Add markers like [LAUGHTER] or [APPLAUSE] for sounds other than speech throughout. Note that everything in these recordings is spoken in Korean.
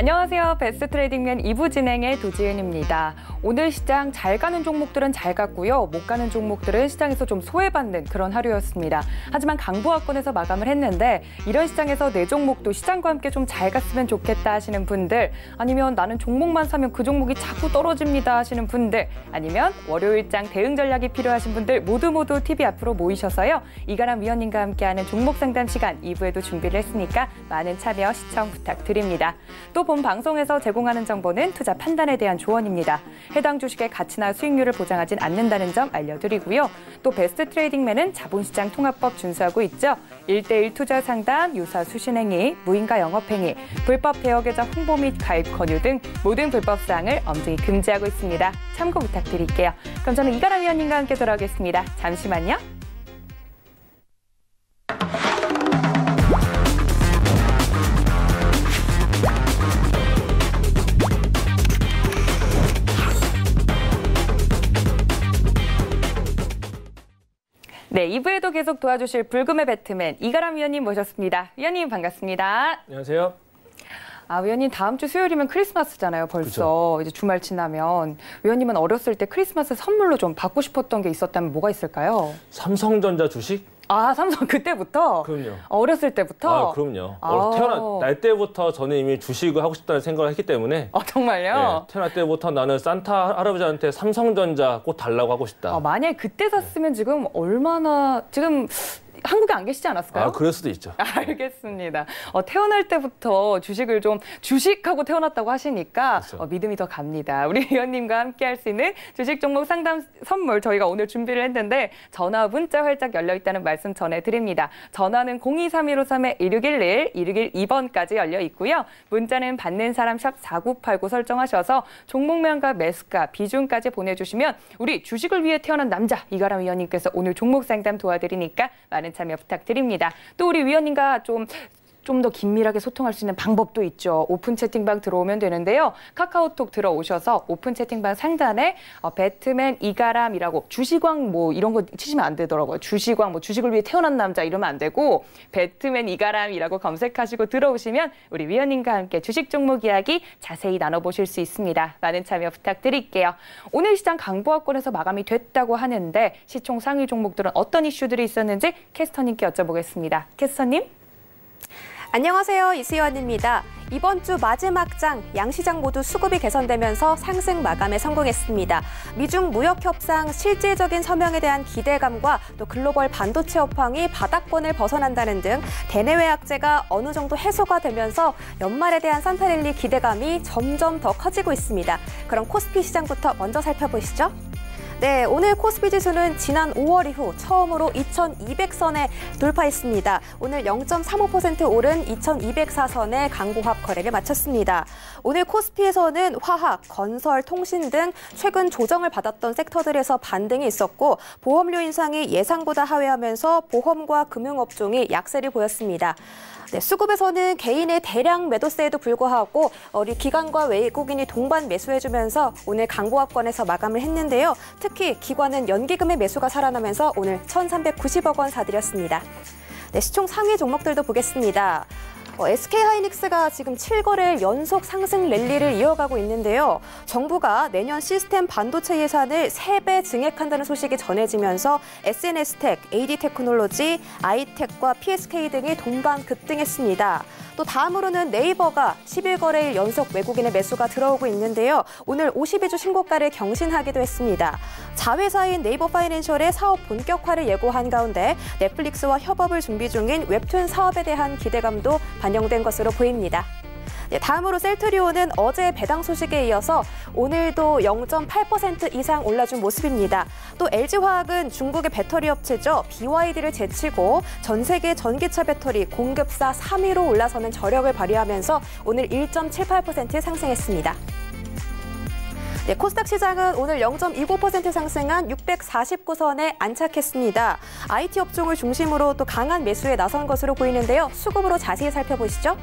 안녕하세요. 베스트 트레이딩맨 2부 진행의 도지은입니다. 오늘 시장 잘 가는 종목들은 잘 갔고요. 못 가는 종목들은 시장에서 좀 소외받는 그런 하루였습니다. 하지만 강보학권에서 마감을 했는데 이런 시장에서 내 종목도 시장과 함께 좀 잘 갔으면 좋겠다 하시는 분들 아니면 나는 종목만 사면 그 종목이 자꾸 떨어집니다 하시는 분들 아니면 월요일장 대응 전략이 필요하신 분들 모두 모두 TV 앞으로 모이셔서요. 이가람 위원님과 함께하는 종목 상담 시간 2부에도 준비를 했으니까 많은 참여 시청 부탁드립니다. 또본 방송에서 제공하는 정보는 투자 판단에 대한 조언입니다. 해당 주식의 가치나 수익률을 보장하진 않는다는 점 알려드리고요. 또 베스트 트레이딩맨은 자본시장 통합법 준수하고 있죠. 1대1 투자 상담, 유사 수신행위, 무인가 영업행위, 불법 대여계좌 홍보 및 가입 권유 등 모든 불법 사항을 엄중히 금지하고 있습니다. 참고 부탁드릴게요. 그럼 저는 이가람 위원님과 함께 돌아오겠습니다. 잠시만요. 네, 2부에도 계속 도와주실 불금의 배트맨 이가람 위원님 모셨습니다. 위원님 반갑습니다. 안녕하세요. 아, 위원님 다음 주 수요일이면 크리스마스잖아요. 벌써 그쵸. 이제 주말 지나면 위원님은 어렸을 때 크리스마스 선물로 좀 받고 싶었던 게 있었다면 뭐가 있을까요? 삼성전자 주식 아 삼성 그때부터? 그럼요. 어렸을 때부터? 아 그럼요. 아. 태어날 때부터 저는 이미 주식을 하고 싶다는 생각을 했기 때문에. 아 정말요? 네, 태어날 때부터 나는 산타 할아버지한테 삼성전자 꼭 달라고 하고 싶다. 아, 만약에 그때 샀으면 지금 얼마나 지금 한국에 안 계시지 않았을까요? 아, 그럴 수도 있죠. 아, 알겠습니다. 어, 태어날 때부터 주식을 좀 주식하고 태어났다고 하시니까 그렇죠. 어, 믿음이 더 갑니다. 우리 위원님과 [LAUGHS] 함께 할 수 있는 주식 종목 상담 선물 저희가 오늘 준비를 했는데 전화 문자 활짝 열려 있다는 말씀 전해드립니다. 전화는 023153-1611, 1612번까지 열려 있고요. 문자는 받는 사람 샵 4989 설정하셔서 종목명과 매수가, 비중까지 보내주시면 우리 주식을 위해 태어난 남자 이가람 위원님께서 오늘 종목 상담 도와드리니까 많은 많은 참여 부탁드립니다. 또 우리 위원님과 좀 좀더 긴밀하게 소통할 수 있는 방법도 있죠. 오픈 채팅방 들어오면 되는데요. 카카오톡 들어오셔서 오픈 채팅방 상단에 어, 배트맨 이가람이라고 주시광 뭐 이런 거 치시면 안 되더라고요. 주시광 뭐 주식을 위해 태어난 남자 이러면 안 되고 배트맨 이가람이라고 검색하시고 들어오시면 우리 위원님과 함께 주식 종목 이야기 자세히 나눠보실 수 있습니다. 많은 참여 부탁드릴게요. 오늘 시장 강보학권에서 마감이 됐다고 하는데 시총 상위 종목들은 어떤 이슈들이 있었는지 캐스터님께 여쭤보겠습니다. 캐스터님. 안녕하세요. 이수연입니다. 이번 주 마지막 장, 양시장 모두 수급이 개선되면서 상승 마감에 성공했습니다. 미중 무역 협상 실질적인 서명에 대한 기대감과 또 글로벌 반도체 업황이 바닥권을 벗어난다는 등 대내외 악재가 어느 정도 해소가 되면서 연말에 대한 산타릴리 기대감이 점점 더 커지고 있습니다. 그럼 코스피 시장부터 먼저 살펴보시죠. 네, 오늘 코스피 지수는 지난 5월 이후 처음으로 2,200선에 돌파했습니다. 오늘 0.35% 오른 2,204선에 강보합 거래를 마쳤습니다. 오늘 코스피에서는 화학, 건설, 통신 등 최근 조정을 받았던 섹터들에서 반등이 있었고 보험료 인상이 예상보다 하회하면서 보험과 금융업종이 약세를 보였습니다. 네, 수급에서는 개인의 대량 매도세에도 불구하고 어리 기관과 외국인이 동반 매수해주면서 오늘 강보합권에서 마감을 했는데요. 특히 기관은 연기금의 매수가 살아나면서 오늘 1,390억 원 사들였습니다. 네, 시총 상위 종목들도 보겠습니다. 어, SK하이닉스가 지금 7거래일 연속 상승 랠리를 이어가고 있는데요. 정부가 내년 시스템 반도체 예산을 3배 증액한다는 소식이 전해지면서 SNS텍, AD테크놀로지, 아이텍과 PSK 등이 동반 급등했습니다. 또 다음으로는 네이버가 1 0일거래일 연속 외국인의 매수가 들어오고 있는데요. 오늘 52주 신고가를 경신하기도 했습니다. 자회사인 네이버 파이낸셜의 사업 본격화를 예고한 가운데 넷플릭스와 협업을 준비 중인 웹툰 사업에 대한 기대감도 반영된 것으로 보입니다. 예, 다음으로 셀트리온은 어제 배당 소식에 이어서 오늘도 0.8% 이상 올라준 모습입니다. 또 LG화학은 중국의 배터리 업체죠. BYD를 제치고 전 세계 전기차 배터리 공급사 3위로 올라서는 저력을 발휘하면서 오늘 1.78% 상승했습니다. 네, 코스닥 시장은 오늘 0.29% 상승한 649선에 안착했습니다. IT 업종을 중심으로 또 강한 매수에 나선 것으로 보이는데요. 수급으로 자세히 살펴보시죠.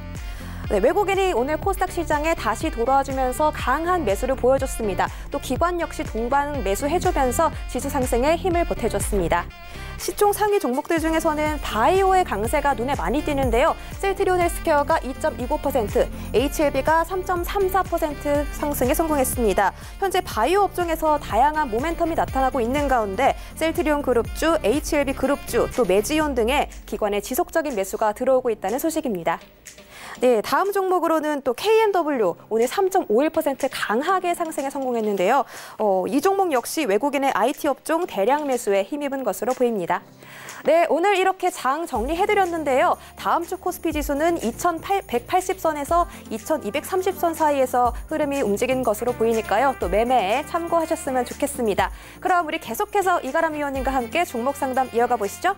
네, 외국인이 오늘 코스닥 시장에 다시 돌아와주면서 강한 매수를 보여줬습니다. 또 기관 역시 동반 매수해주면서 지수 상승에 힘을 보태줬습니다. 시총 상위 종목들 중에서는 바이오의 강세가 눈에 많이 띄는데요. 셀트리온 헬스케어가 2 2 5 HLB가 3.34% 상승에 성공했습니다. 현재 바이오 업종에서 다양한 모멘텀이 나타나고 있는 가운데 셀트리온 그룹주, HLB 그룹주, 또 매지온 등의 기관의 지속적인 매수가 들어오고 있다는 소식입니다. 네, 다음 종목으로는 또 KMW 오늘 3.51% 강하게 상승에 성공했는데요. 어, 이 종목 역시 외국인의 IT 업종 대량 매수에 힘입은 것으로 보입니다. 네, 오늘 이렇게 장 정리해드렸는데요. 다음 주 코스피 지수는 2,180선에서 2,230선 사이에서 흐름이 움직인 것으로 보이니까요. 또 매매에 참고하셨으면 좋겠습니다. 그럼 우리 계속해서 이가람 위원님과 함께 종목 상담 이어가 보시죠.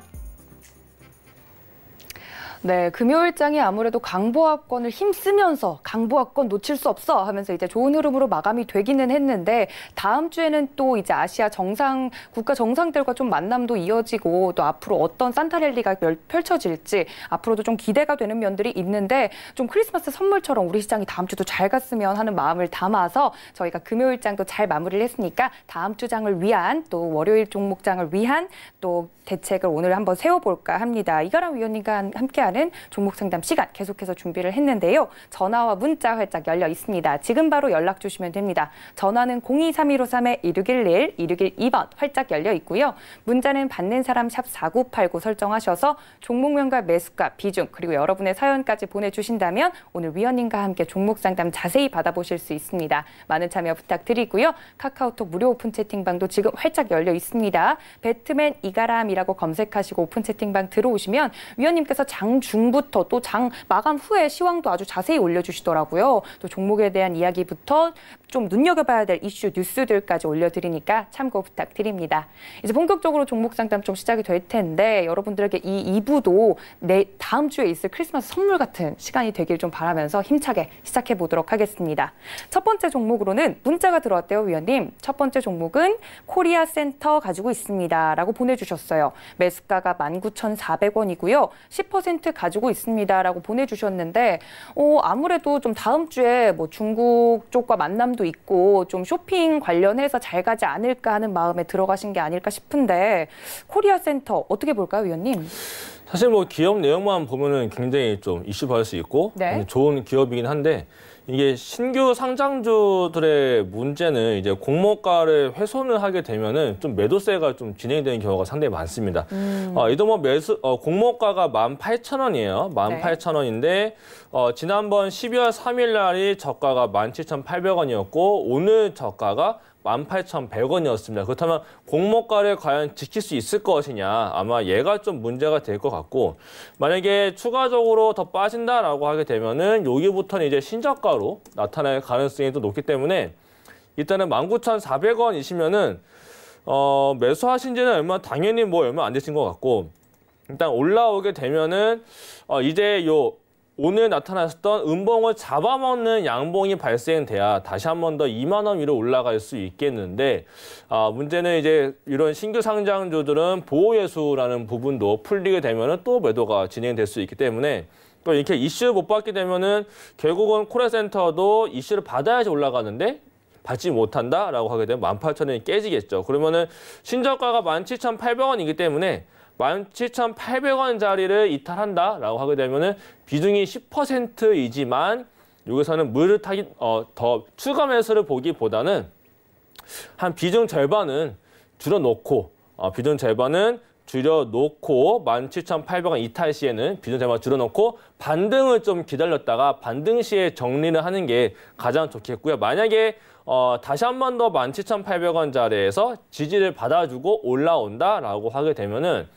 네, 금요일장이 아무래도 강보합권을 힘쓰면서 강보합권 놓칠 수 없어 하면서 이제 좋은 흐름으로 마감이 되기는 했는데 다음 주에는 또 이제 아시아 정상 국가 정상들과 좀 만남도 이어지고 또 앞으로 어떤 산타랠리가 펼쳐질지 앞으로도 좀 기대가 되는 면들이 있는데 좀 크리스마스 선물처럼 우리 시장이 다음 주도 잘 갔으면 하는 마음을 담아서 저희가 금요일장도 잘 마무리를 했으니까 다음 주장을 위한 또 월요일 종목장을 위한 또 대책을 오늘 한번 세워볼까 합니다. 이가람 위원님과 함께. 함께하는 종목 상담 시간 계속해서 준비를 했는데요. 전화와 문자 활짝 열려 있습니다. 지금 바로 연락 주시면 됩니다. 전화는 023153-1611, 1612번 활짝 열려 있고요. 문자는 받는 사람 샵 4989 설정하셔서 종목명과 매수가, 비중, 그리고 여러분의 사연까지 보내주신다면 오늘 위원님과 함께 종목 상담 자세히 받아보실 수 있습니다. 많은 참여 부탁드리고요. 카카오톡 무료 오픈 채팅방도 지금 활짝 열려 있습니다. 배트맨 이가람이라고 검색하시고 오픈 채팅방 들어오시면 위원님께서 장장 중부터 또 장 마감 후에 시황도 아주 자세히 올려주시더라고요. 또 종목에 대한 이야기부터 좀 눈여겨봐야 될 이슈 뉴스들까지 올려드리니까 참고 부탁드립니다. 이제 본격적으로 종목 상담 좀 시작이 될 텐데 여러분들에게 이 2부도 내 다음 주에 있을 크리스마스 선물 같은 시간이 되길 좀 바라면서 힘차게 시작해 보도록 하겠습니다. 첫 번째 종목으로는 문자가 들어왔대요, 위원님. 첫 번째 종목은 코리아 센터 가지고 있습니다라고 보내주셨어요. 매수가가 19,400원이고요. 10% 혜택 가지고 있습니다라고 보내주셨는데 어, 아무래도 좀 다음 주에 뭐 중국 쪽과 만남도 있고 좀 쇼핑 관련해서 잘 가지 않을까 하는 마음에 들어가신 게 아닐까 싶은데 코리아 센터 어떻게 볼까요, 위원님? 사실 뭐 기업 내용만 보면은 굉장히 좀 이슈 받을 수 있고 네. 좋은 기업이긴 한데 이게 신규 상장주들의 문제는 이제 공모가를 훼손을 하게 되면은 좀 매도세가 좀 진행되는 경우가 상당히 많습니다. 음. 어, 이도 뭐 매수 어, 공모가가 18,000원이에요. 18,000원인데 어, 지난번 12월 3일 날이 저가가 17,800원이었고 오늘 저가가 18,100원이었습니다. 그렇다면 공모가를 과연 지킬 수 있을 것이냐 아마 얘가 좀 문제가 될 것 같고 만약에 추가적으로 더 빠진다라고 하게 되면은 여기부터는 이제 신저가로 나타날 가능성이 또 높기 때문에 일단은 19,400원이시면은 어, 매수하신 지는 얼마 당연히 뭐 얼마 안 되신 것 같고 일단 올라오게 되면은 어, 이제 요 오늘 나타났던 음봉을 잡아먹는 양봉이 발생돼야 다시 한 번 더 2만 원 위로 올라갈 수 있겠는데 아, 문제는 이제 이런 신규 상장주들은 보호예수라는 부분도 풀리게 되면 또 매도가 진행될 수 있기 때문에 또 이렇게 이슈 못 받게 되면은 결국은 코레센터도 이슈를 받아야지 올라가는데 받지 못한다라고 하게 되면 18,000원이 깨지겠죠. 그러면은 신저가가 17,800원이기 때문에 1 7 8 0 0원자리를 이탈한다라고 하게 되면은 비중이 10%이지만 여기서는 물을 타기 어, 더 추가 매수를 보기보다는 한 비중 절반은 줄여놓고 어, 비중 절반은 줄여놓고 17,800원 이탈 시에는 비중 절반 줄여놓고 반등을 좀 기다렸다가 반등 시에 정리를 하는 게 가장 좋겠고요. 만약에 어, 다시 한 번 더1 7 8 0 0원자리에서 지지를 받아주고 올라온다라고 하게 되면은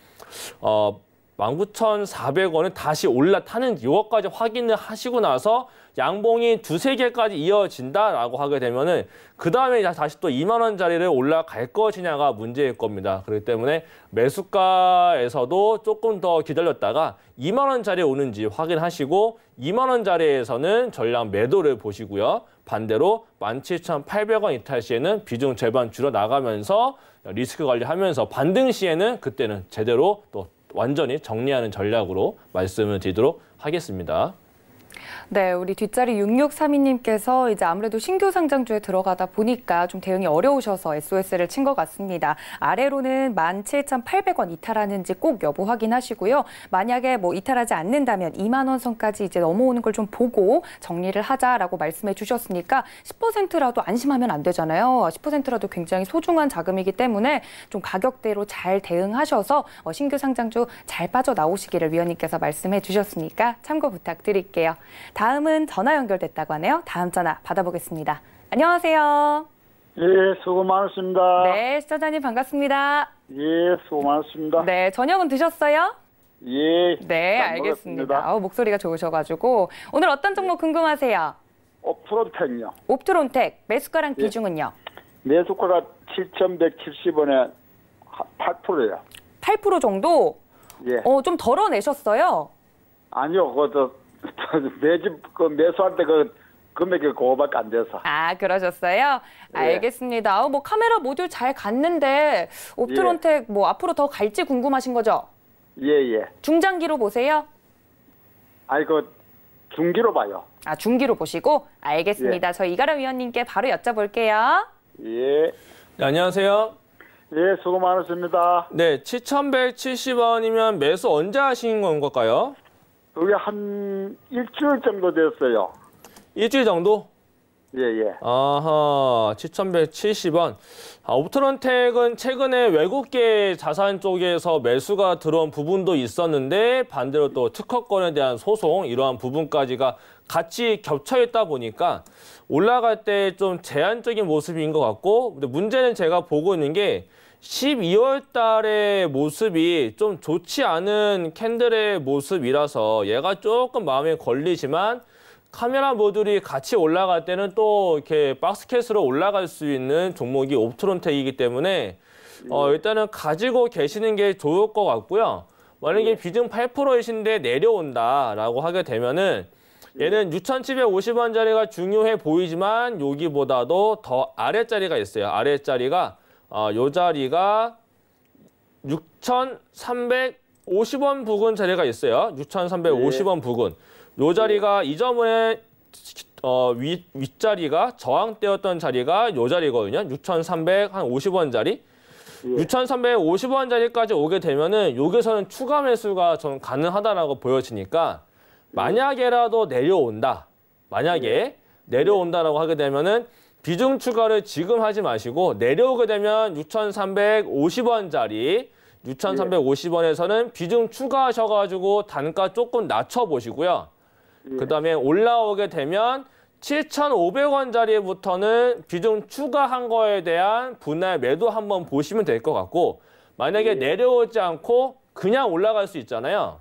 어, 19,400원은 다시 올라타는 이것까지 확인을 하시고 나서 양봉이 두세 개까지 이어진다라고 하게 되면은 그 다음에 다시 또 2만 원짜리를 올라갈 것이냐가 문제일 겁니다. 그렇기 때문에 매수가에서도 조금 더 기다렸다가 2만 원짜리 오는지 확인하시고 2만 원짜리에서는 전량 매도를 보시고요. 반대로 17,800원 이탈 시에는 비중 절반 줄어 나가면서 리스크 관리하면서 반등 시에는 그때는 제대로 또 완전히 정리하는 전략으로 말씀을 드리도록 하겠습니다. 네, 우리 뒷자리 6632님께서 이제 아무래도 신규 상장주에 들어가다 보니까 좀 대응이 어려우셔서 SOS를 친 것 같습니다. 아래로는 17,800원 이탈하는지 꼭 여부 확인하시고요. 만약에 뭐 이탈하지 않는다면 2만 원 선까지 이제 넘어오는 걸 좀 보고 정리를 하자라고 말씀해 주셨으니까 10%라도 안심하면 안 되잖아요. 10%라도 굉장히 소중한 자금이기 때문에 좀 가격대로 잘 대응하셔서 어, 신규 상장주 잘 빠져나오시기를 위원님께서 말씀해 주셨으니까 참고 부탁드릴게요. 다음은 전화 연결됐다고 하네요. 다음 전화 받아보겠습니다. 안녕하세요. 예, 수고 많으십니다. 네, 시청자님 반갑습니다. 예, 수고 많으십니다. 네, 저녁은 드셨어요? 예. 네, 알겠습니다. 아우, 목소리가 좋으셔가지고 오늘 어떤 종목 예. 궁금하세요? 옵트론텍요. 옵트론텍 매수가랑 예. 비중은요? 매수가가 7,170원에 8%예요. 8% 정도? 예. 어, 좀 덜어내셨어요? 아니요, 그저 그 매집 그 매수할 때그 금액이 그거밖에 안 돼서. 아 그러셨어요? 예. 알겠습니다. 어, 뭐 카메라 모듈 잘 갔는데 옵트론텍 예. 뭐 앞으로 더 갈지 궁금하신 거죠? 예예. 예. 중장기로 보세요? 아니 그 중기로 봐요. 아 중기로 보시고 알겠습니다. 예. 저 이가람 위원님께 바로 여쭤볼게요. 예. 네, 안녕하세요. 예, 수고 많으십니다. 네, 7,170원이면 매수 언제 하신 건가요? 그게 한 일주일 정도 됐어요. 일주일 정도? 예, 예. 아하, 7,170원. 아, 옵트론텍은 최근에 외국계 자산 쪽에서 매수가 들어온 부분도 있었는데 반대로 또 특허권에 대한 소송 이러한 부분까지가 같이 겹쳐 있다 보니까 올라갈 때 좀 제한적인 모습인 것 같고 근데 문제는 제가 보고 있는 게 12월 달의 모습이 좀 좋지 않은 캔들의 모습이라서 얘가 조금 마음에 걸리지만 카메라 모듈이 같이 올라갈 때는 또 이렇게 박스켓으로 올라갈 수 있는 종목이 옵트론텍이기 때문에 어, 네. 일단은 가지고 계시는 게 좋을 것 같고요. 만약에 네. 비중 8%이신데 내려온다라고 하게 되면은 네. 얘는 6,750원짜리가 중요해 보이지만 여기보다도 더 아래짜리가 있어요. 아래짜리가 어, 요 자리가 6,350원 부근 자리가 있어요. 6,350원 네. 부근. 요 자리가 네. 이 점의 어, 위, 윗자리가 저항대였던 자리가 요 자리거든요. 6,350원 자리. 예. 6,350원 자리까지 오게 되면은 여기서는 추가 매수가 좀 가능하다라고 보여지니까 예. 만약에라도 내려온다. 만약에 예. 내려온다라고 예. 하게 되면은 비중 추가를 지금 하지 마시고 내려오게 되면 6,350원짜리 6,350원에서는 비중 추가하셔가지고 단가 조금 낮춰보시고요. 예. 그다음에 올라오게 되면 7,500원짜리부터는 비중 추가한 거에 대한 분할 매도 한번 보시면 될 것 같고 만약에 예. 내려오지 않고 그냥 올라갈 수 있잖아요.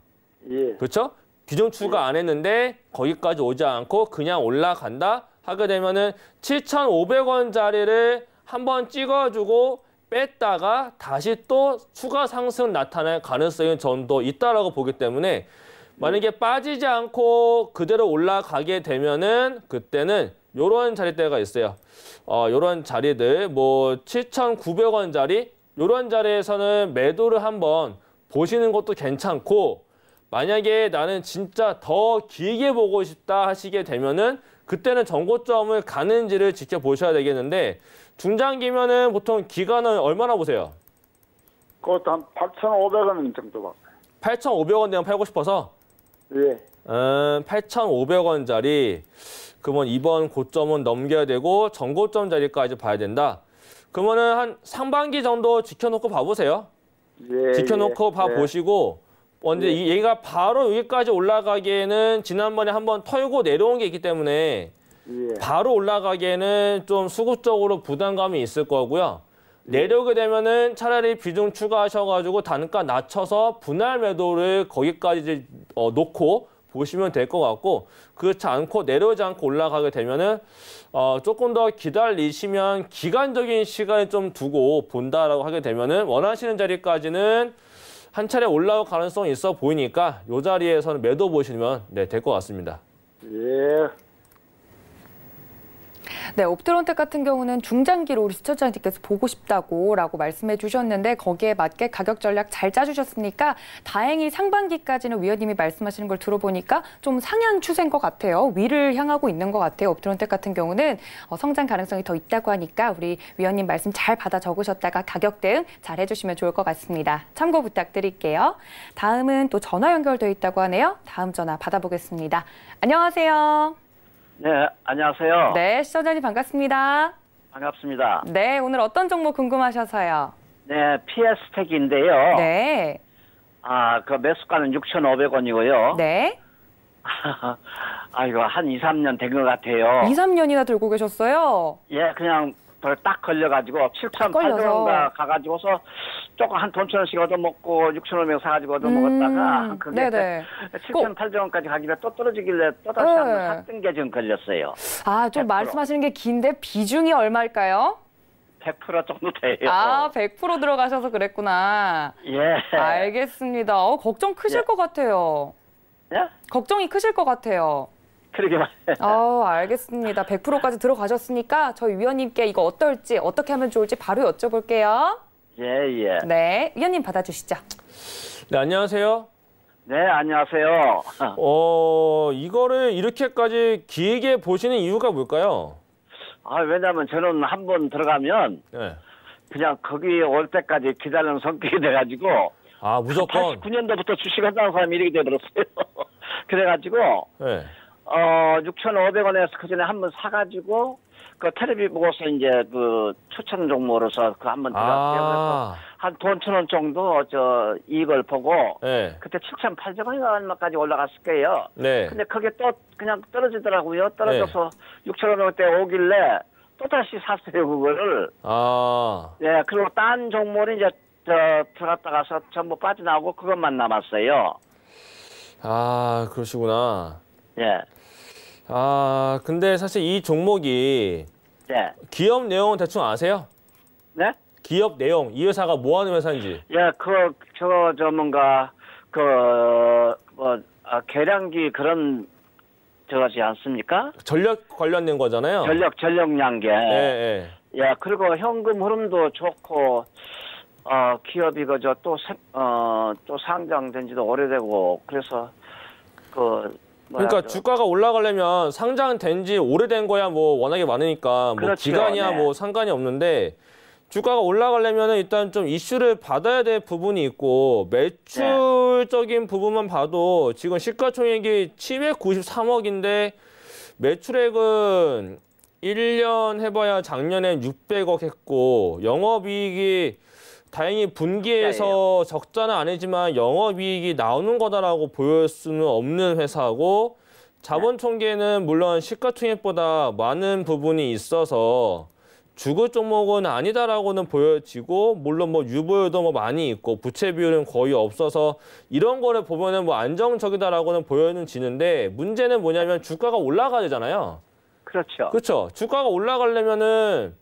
예. 그렇죠? 비중 추가 안 했는데 거기까지 오지 않고 그냥 올라간다? 하게 되면은 7,500원짜리를 한 번 찍어주고 뺐다가 다시 또 추가 상승 나타날 가능성이 전도 있다라고 보기 때문에 만약에 빠지지 않고 그대로 올라가게 되면은 그때는 요런 자리대가 있어요. 어, 요런 자리들 뭐 7,900원 자리 요런 자리에서는 매도를 한번 보시는 것도 괜찮고 만약에 나는 진짜 더 길게 보고 싶다 하시게 되면은 그때는 정고점을 가는지를 지켜보셔야 되겠는데 중장기면은 보통 기간은 얼마나 보세요? 그것도 한 8,500원 정도 봐. 8,500원 되면 팔고 싶어서? 예. 음, 8,500원짜리. 그러면 이번 고점은 넘겨야 되고 전고점 자리까지 봐야 된다. 그러면은 한 상반기 정도 지켜놓고 봐보세요. 예, 지켜놓고 예, 봐보시고 예. 언제 네. 얘가 바로 여기까지 올라가기에는 지난번에 한번 털고 내려온 게 있기 때문에 예. 바로 올라가기에는 좀 수급적으로 부담감이 있을 거고요. 내려오게 되면은 차라리 비중 추가하셔가지고 단가 낮춰서 분할 매도를 거기까지 어, 놓고 보시면 될 것 같고 그렇지 않고 내려오지 않고 올라가게 되면은 어, 조금 더 기다리시면 기간적인 시간을 좀 두고 본다라고 하게 되면은 원하시는 자리까지는 한 차례 올라올 가능성이 있어 보이니까 이 자리에서는 매도 보시면 네, 될것 같습니다. 예. 네, 옵트론텍 같은 경우는 중장기로 우리 시청자님께서 보고 싶다고라고 말씀해 주셨는데 거기에 맞게 가격 전략 잘 짜주셨으니까 다행히 상반기까지는 위원님이 말씀하시는 걸 들어보니까 좀 상향 추세인 것 같아요. 위를 향하고 있는 것 같아요. 옵트론텍 같은 경우는 어, 성장 가능성이 더 있다고 하니까 우리 위원님 말씀 잘 받아 적으셨다가 가격 대응 잘 해주시면 좋을 것 같습니다. 참고 부탁드릴게요. 다음은 또 전화 연결되어 있다고 하네요. 다음 전화 받아보겠습니다. 안녕하세요. 네, 안녕하세요. 네, 시청자님 반갑습니다. 반갑습니다. 네, 오늘 어떤 종목 궁금하셔서요? 네, PS텍인데요. 네. 아, 그 매수가는 6,500원이고요. 네. [LAUGHS] 아이거한 2, 3년 된 것 같아요. 2, 3년이나 들고 계셨어요? 예, 그냥 딱 걸려가지고 7,800원가 가가지고서 조금 한돈천 원씩 얻어먹고 육천 원에 사가지고 얻어먹었다가 음. 그게 네네. 7천 팔천 원까지 가기가 또 떨어지길래 또 다시 네. 한번 샀던 게지 걸렸어요. 아 좀 말씀하시는 게 긴데 비중이 얼마일까요? 100% 정도 돼요. 아, 100% 들어가셔서 그랬구나. 예. 알겠습니다. 어, 걱정 크실 예. 것 같아요. 예? 걱정이 크실 것 같아요. 그러게 말이요 어, 알겠습니다. 100%까지 들어가셨으니까 저희 위원님께 이거 어떨지, 어떻게 하면 좋을지 바로 여쭤볼게요. 예, 예. 네, 위원님 받아주시죠. 네, 안녕하세요. 네, 안녕하세요. [LAUGHS] 어, 이거를 이렇게까지 길게 보시는 이유가 뭘까요? 아, 왜냐면 저는 한 번 들어가면 네. 그냥 거기 올 때까지 기다리는 성격이 돼가지고 아, 무조건 89년도부터 주식한다는 사람이 이렇게 되어버렸어요 [LAUGHS] 그래가지고 네. 어, 6,500원에서 그 전에 한 번 사가지고 그 텔레비 보고서 이제 그 추천 종목으로서 그 한번 들었갔어요 아. 한돈 천 원 정도 저 이걸 보고 네. 그때 7천 8천 원인가 얼마까지 올라갔을 거예요. 네. 근데 그게 또 그냥 떨어지더라고요. 떨어져서 네. 6천 원대 오길래 또 다시 샀어요 그거를. 아. 예. 그리고 딴 종목이 이제 저 들어갔다가서 전부 빠져나오고 그것만 남았어요. 아 그러시구나. 예. 아 근데 사실 이 종목이 네. 기업 내용은 대충 아세요? 네? 기업 내용 이 회사가 뭐 하는 회사인지? 예, 그저저 뭔가 그 뭐 아, 계량기 그런 저거지 않습니까? 전력 관련된 거잖아요. 전력 전력 양계. 예, 예. 예, 그리고 현금 흐름도 좋고 어 기업이 그저또어또 어, 또 상장된 지도 오래되고 그래서 그 그러니까 맞아. 주가가 올라가려면 상장된 지 오래된 거야 뭐 워낙에 많으니까 뭐 그렇죠. 뭐 기간이야 네. 뭐 상관이 없는데 주가가 올라가려면 일단 좀 이슈를 받아야 될 부분이 있고 매출적인 네. 부분만 봐도 지금 시가총액이 793억인데 매출액은 1년 해봐야 작년에 600억 했고 영업이익이 다행히 분기에서 적자는 아니지만 영업이익이 나오는 거다라고 보일 수는 없는 회사고 자본총계는 물론 시가총액보다 많은 부분이 있어서 주거 종목은 아니다라고는 보여지고 물론 뭐 유보율도 뭐 많이 있고 부채 비율은 거의 없어서 이런 거를 보면은 뭐 안정적이다라고는 보여는 지는데 문제는 뭐냐면 주가가 올라가야 되잖아요. 그렇죠. 그렇죠. 주가가 올라가려면은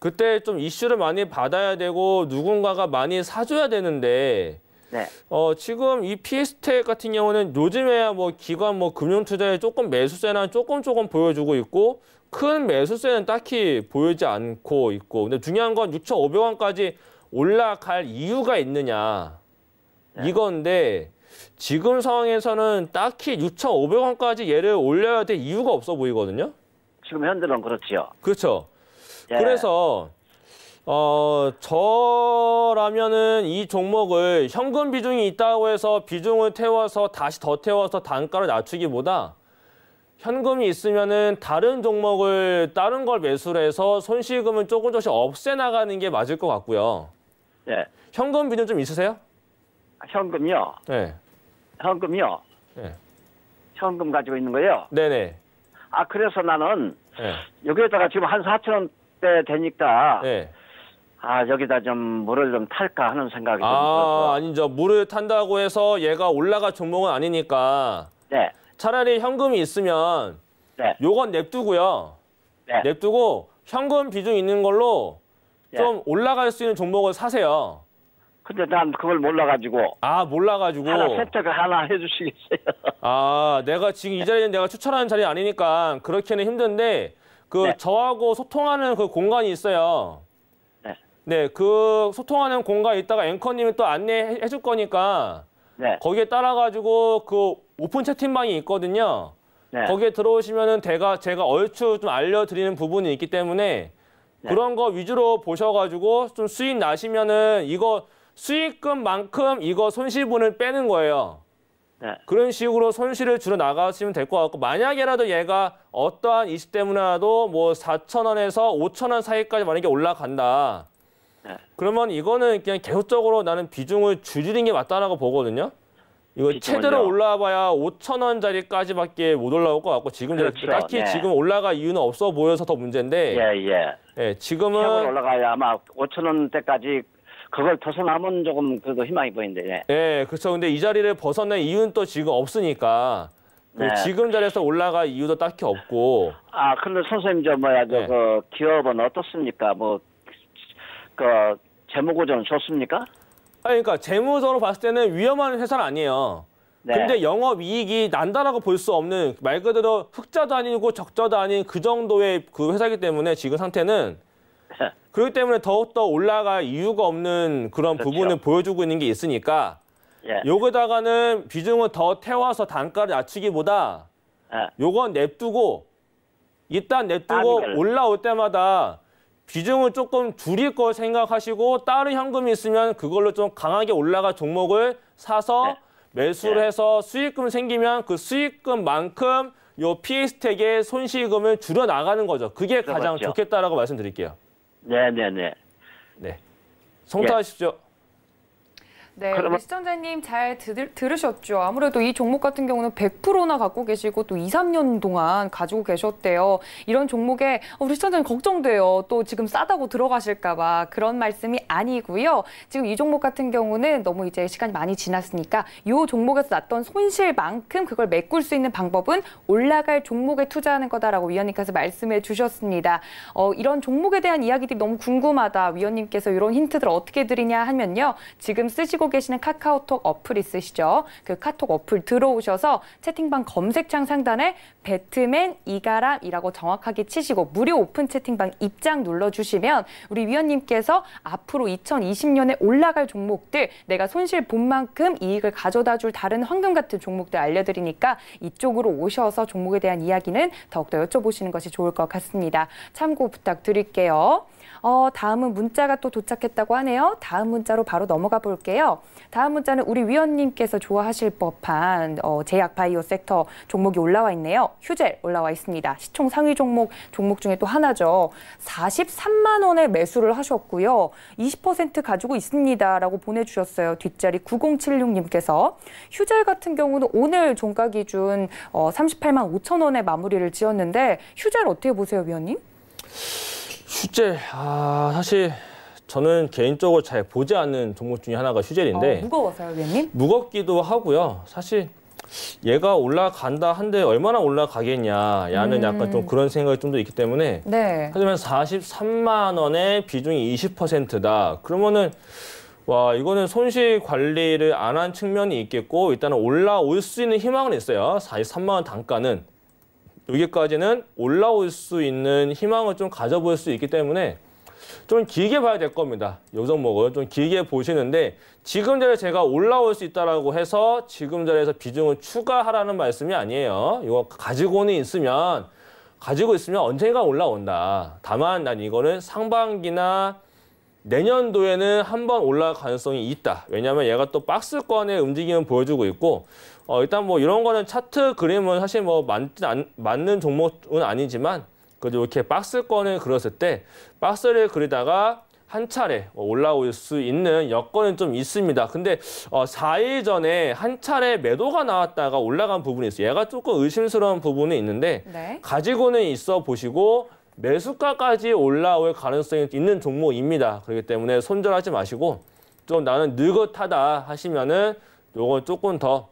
그때 좀 이슈를 많이 받아야 되고 누군가가 많이 사줘야 되는데 네. 어, 지금 이 피스텍 같은 경우는 요즘에야 뭐 기관 뭐 금융 투자에 조금 매수세나 조금 조금 보여주고 있고 큰 매수세는 딱히 보이지 않고 있고 근데 중요한 건 6,500원까지 올라갈 이유가 있느냐 네. 이건데 지금 상황에서는 딱히 6,500원까지 얘를 올려야 될 이유가 없어 보이거든요. 지금 현재는 그렇지요. 그렇죠. 예. 그래서 어, 저라면은 이 종목을 현금 비중이 있다고 해서 비중을 태워서 다시 더 태워서 단가를 낮추기보다 현금이 있으면은 다른 종목을 다른 걸 매수를 해서 손실금은 조금 조금씩 없애 나가는 게 맞을 것 같고요. 예. 현금 비중 좀 있으세요? 아, 현금요? 이 네. 현금요? 이 네. 현금 가지고 있는 거예요? 네네. 아 그래서 나는 네. 여기에다가 지금 한 4천 원때 되니까 네. 아 여기다 좀 물을 좀 탈까 하는 생각이 들었어. 아, 아니 저 물을 탄다고 해서 얘가 올라가 종목은 아니니까. 네. 차라리 현금이 있으면 네. 요건 냅두고요. 네. 냅두고 현금 비중 있는 걸로 네. 좀 올라갈 수 있는 종목을 사세요. 근데 난 그걸 몰라가지고. 아 몰라가지고. 하나 세탁을 하나 해주시겠어요? 아 내가 지금 이 자리는 내가 추천하는 자리 아니니까 그렇게는 힘든데 그 네. 저하고 소통하는 그 공간이 있어요. 네. 네, 그 소통하는 공간 있다가 앵커님이 또 안내해 줄 거니까 네. 거기에 따라 가지고 그 오픈 채팅방이 있거든요. 네. 거기에 들어오시면은 제가 제가 얼추 좀 알려드리는 부분이 있기 때문에 네. 그런 거 위주로 보셔가지고 좀 수익 나시면은 이거 수익금만큼 이거 손실분을 빼는 거예요. 네. 그런 식으로 손실을 줄여 나가시면 될 것 같고 만약에라도 얘가 어떠한 이슈 때문에라도 뭐 4천 원에서 5천 원 사이까지 만약에 올라간다. 네. 그러면 이거는 그냥 계속적으로 나는 비중을 줄이는 게 맞다라고 보거든요. 이거 최대로 올라와봐야 5천 원짜리까지밖에 못 올라올 것 같고 지금 그렇죠. 딱히 네. 지금 올라갈 이유는 없어 보여서 더 문제인데. 예 예. 예 지금은 올라가야 아마 5천 원대까지 그걸 벗어나면 조금 그래도 희망이 보이는데. 예, 네, 그렇죠. 근데 이 자리를 벗어난 이유는 또 지금 없으니까. 그 네. 지금 자리에서 올라갈 이유도 딱히 없고. 아, 근데 선생님 저 뭐야 저그 네. 기업은 어떻습니까? 뭐 그 재무구조는 좋습니까? 아니, 그러니까 재무적으로 봤을 때는 위험한 회사는 아니에요. 네. 근데 영업 이익이 난다라고 볼 수 없는 말 그대로 흑자도 아니고 적자도 아닌 그 정도의 그 회사이기 때문에 지금 상태는 그렇기 때문에 더욱더 올라갈 이유가 없는 그런 그렇죠. 부분을 보여주고 있는 게 있으니까 예. 여기다가는 비중을 더 태워서 단가를 낮추기보다 예. 요건 냅두고 일단 냅두고 단가 올라올 때마다 비중을 조금 줄일 걸 생각하시고 다른 현금이 있으면 그걸로 좀 강하게 올라가 종목을 사서 네. 매수를 네. 해서 수익금 생기면 그 수익금만큼 요피 p 스택의 손실금을 줄여 나가는 거죠. 그게 가장 그렇죠. 좋겠다라고 말씀드릴게요. 네네네. 네. 네, 네. 네. 성타하십시오. 예. 네, 그러면... 시청자님 잘 들, 들으셨죠? 아무래도 이 종목 같은 경우는 100%나 갖고 계시고 또 2, 3년 동안 가지고 계셨대요. 이런 종목에 어, 우리 시청자님 걱정돼요. 또 지금 싸다고 들어가실까 봐 그런 말씀이 아니고요. 지금 이 종목 같은 경우는 너무 이제 시간이 많이 지났으니까 이 종목에서 났던 손실만큼 그걸 메꿀 수 있는 방법은 올라갈 종목에 투자하는 거다라고 위원님께서 말씀해 주셨습니다. 어, 이런 종목에 대한 이야기들이 너무 궁금하다. 위원님께서 이런 힌트들을 어떻게 드리냐 하면요. 지금 쓰시고 쓰시고 계시는 카카오톡 어플 있으시죠? 그 카톡 어플 들어오셔서 채팅방 검색창 상단에 배트맨 이가람이라고 정확하게 치시고 무료 오픈 채팅방 입장 눌러주시면 우리 위원님께서 앞으로 2020년에 올라갈 종목들 내가 손실 본 만큼 이익을 가져다 줄 다른 황금 같은 종목들 알려드리니까 이쪽으로 오셔서 종목에 대한 이야기는 더욱더 여쭤보시는 것이 좋을 것 같습니다. 참고 부탁드릴게요. 어, 다음은 문자가 또 도착했다고 하네요. 다음 문자로 바로 넘어가 볼게요. 다음 문자는 우리 위원님께서 좋아하실 법한 어, 제약 바이오 섹터 종목이 올라와 있네요. 휴젤 올라와 있습니다. 시총 상위 종목 종목 중에 또 하나죠. 43만 원에 매수를 하셨고요. 20% 가지고 있습니다라고 보내주셨어요. 뒷자리 9076님께서 휴젤 같은 경우는 오늘 종가 기준 어, 38만 5천 원에 마무리를 지었는데 휴젤 어떻게 보세요, 위원님? 슈젤 아 사실 저는 개인적으로 잘 보지 않는 종목 중에 하나가 휴젤인데 어, 무거워서요, 위원님? 무겁기도 하고요. 사실 얘가 올라간다 한데 얼마나 올라가겠냐 야는 음. 약간 좀 음. 그런 생각이 좀 더 있기 때문에 네. 하지만 43만 원의 비중이 20%다. 그러면은 와 이거는 손실 관리를 안 한 측면이 있겠고 일단은 올라올 수 있는 희망은 있어요. 43만 원 단가는 여기까지는 올라올 수 있는 희망을 좀 가져볼 수 있기 때문에 좀 길게 봐야 될 겁니다. 요 종목을 좀 길게 보시는데 지금 자리에 제가 올라올 수 있다라고 해서 지금 자리에서 비중을 추가하라는 말씀이 아니에요. 이거 가지고는 있으면 가지고 있으면 언젠가 올라온다. 다만 난 이거는 상반기나 내년도에는 한 번 올라갈 가능성이 있다. 왜냐하면 얘가 또 박스권의 움직임을 보여주고 있고 어, 일단 뭐 이런 거는 차트 그림은 사실 뭐 맞진 안, 맞는 종목은 아니지만 그래도 이렇게 박스권을 그렸을 때 박스를 그리다가 한 차례 뭐 올라올 수 있는 여건은 좀 있습니다. 근데 어, 4일 전에 한 차례 매도가 나왔다가 올라간 부분이 있어요. 얘가 조금 의심스러운 부분이 있는데 네. 가지고는 있어 보시고 매수가까지 올라올 가능성이 있는 종목입니다. 그렇기 때문에 손절하지 마시고 좀 나는 느긋하다 하시면은 요건 조금 더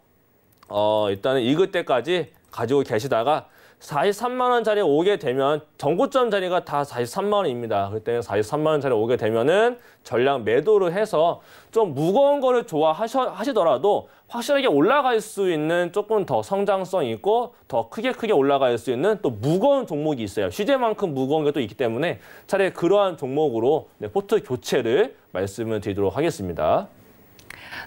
어, 일단은 익을 때까지 가지고 계시다가 43만 원짜리 오게 되면 전고점 자리가 다 43만 원입니다. 그때 43만 원짜리 오게 되면은 전량 매도를 해서 좀 무거운 거를 좋아 하시더라도 확실하게 올라갈 수 있는 조금 더 성장성 있고 더 크게 크게 올라갈 수 있는 또 무거운 종목이 있어요. 시제만큼 무거운 게 또 있기 때문에 차라리 그러한 종목으로 네, 포트 교체를 말씀을 드리도록 하겠습니다.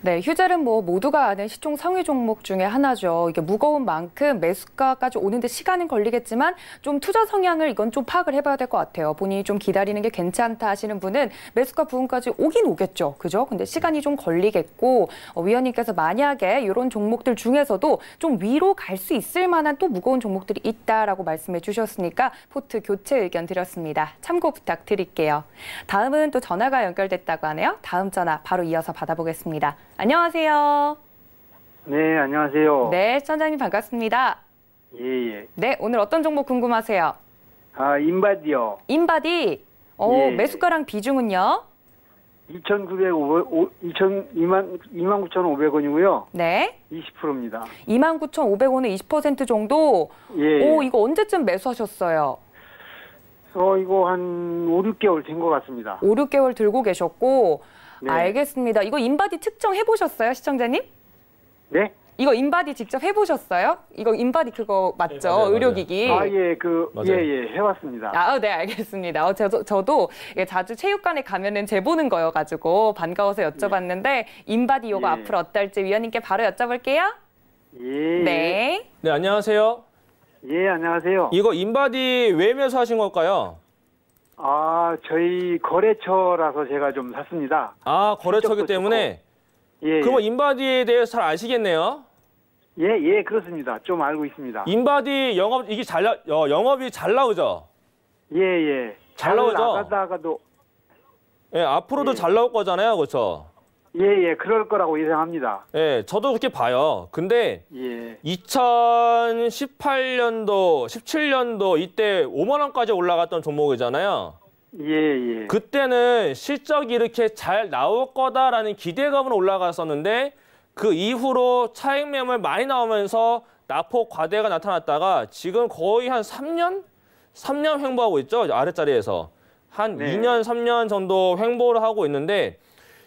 네, 휴젤은 뭐 모두가 아는 시총 상위 종목 중에 하나죠. 이게 무거운 만큼 매수가까지 오는데 시간은 걸리겠지만 좀 투자 성향을 이건 좀 파악을 해봐야 될 것 같아요. 본인이 좀 기다리는 게 괜찮다 하시는 분은 매수가 부분까지 오긴 오겠죠. 그죠? 근데 시간이 좀 걸리겠고 어, 위원님께서 만약에 이런 종목들 중에서도 좀 위로 갈 수 있을 만한 또 무거운 종목들이 있다라고 말씀해 주셨으니까 포트 교체 의견 드렸습니다. 참고 부탁드릴게요. 다음은 또 전화가 연결됐다고 하네요. 다음 전화 바로 이어서 받아보겠습니다. 안녕하세요. 네, 안녕하세요. 네, 천장님 반갑습니다. 예, 예. 네, 오늘 어떤 정보 궁금하세요? 아, 인바디요. 인바디? 오, 어, 예. 매수가랑 비중은요? 2,900, 2 9 5 0 0원이고요 네. 20%입니다. 29,500원에 20% 정도. 예. 오, 이거 언제쯤 매수하셨어요? 어, 이거 한 5, 6개월 된 것 같습니다. 5, 6개월 들고 계셨고 네. 알겠습니다. 이거 인바디 측정 해보셨어요, 시청자님? 네. 이거 인바디 직접 해보셨어요? 이거 인바디 그거 맞죠? 네, 맞아요, 의료기기. 아 예, 그, 맞 예, 예, 해봤습니다. 아, 어, 네, 알겠습니다. 어, 저도, 저도 예, 자주 체육관에 가면은 재보는 거여가지고 반가워서 여쭤봤는데, 인바디 요거 예. 앞으로 어떨지 위원님께 바로 여쭤볼게요. 예. 네. 네, 안녕하세요. 예, 안녕하세요. 이거 인바디 왜 매수하신 걸까요? 아, 저희 거래처라서 제가 좀 샀습니다. 아, 거래처기 때문에? 예, 예. 그러 인바디에 대해서 잘 아시겠네요? 예, 예, 그렇습니다. 좀 알고 있습니다. 인바디 영업, 이게 잘, 나, 어, 영업이 잘 나오죠? 예, 예. 잘, 잘 나오죠? 나가다가도. 예, 앞으로도 예. 잘 나올 거잖아요, 그렇죠? 예, 예, 그럴 거라고 예상합니다. 예, 저도 그렇게 봐요. 근데 예. 2018년도, 17년도 이때 5만 원까지 올라갔던 종목이잖아요. 예, 예. 그때는 실적이 이렇게 잘 나올 거다라는 기대감으로 올라갔었는데 그 이후로 차익 매물 많이 나오면서 나폭 과대가 나타났다가 지금 거의 한 3년? 3년 횡보하고 있죠. 아랫자리에서. 한 네. 2년, 3년 정도 횡보를 하고 있는데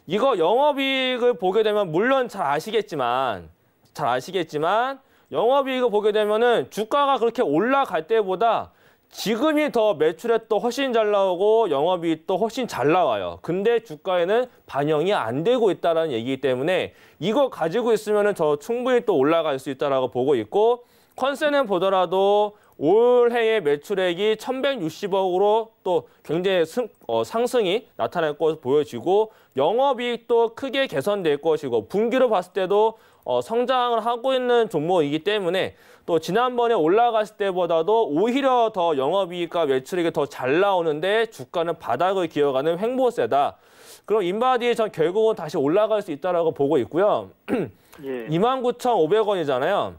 이거 영업이익을 보게 되면 물론 잘 아시겠지만 잘 아시겠지만 영업이익을 보게 되면은 주가가 그렇게 올라갈 때보다 지금이 더 매출에 또 훨씬 잘 나오고 영업이익도 훨씬 잘 나와요. 근데 주가에는 반영이 안 되고 있다는 얘기이기 때문에 이거 가지고 있으면 저 충분히 또 올라갈 수 있다고 라 보고 있고 컨센은 보더라도 올해의 매출액이 1160억으로 또 굉장히 승, 어, 상승이 나타날 것으로 보여지고 영업이익도 크게 개선될 것이고 분기로 봤을 때도 어, 성장을 하고 있는 종목이기 때문에 또 지난번에 올라갔을 때보다도 오히려 더 영업이익과 매출액이 더 잘 나오는데 주가는 바닥을 기어가는 횡보세다. 그럼 인바디에 전 결국은 다시 올라갈 수 있다라고 보고 있고요. [CLEARS THROAT] 예. 29,500원이잖아요.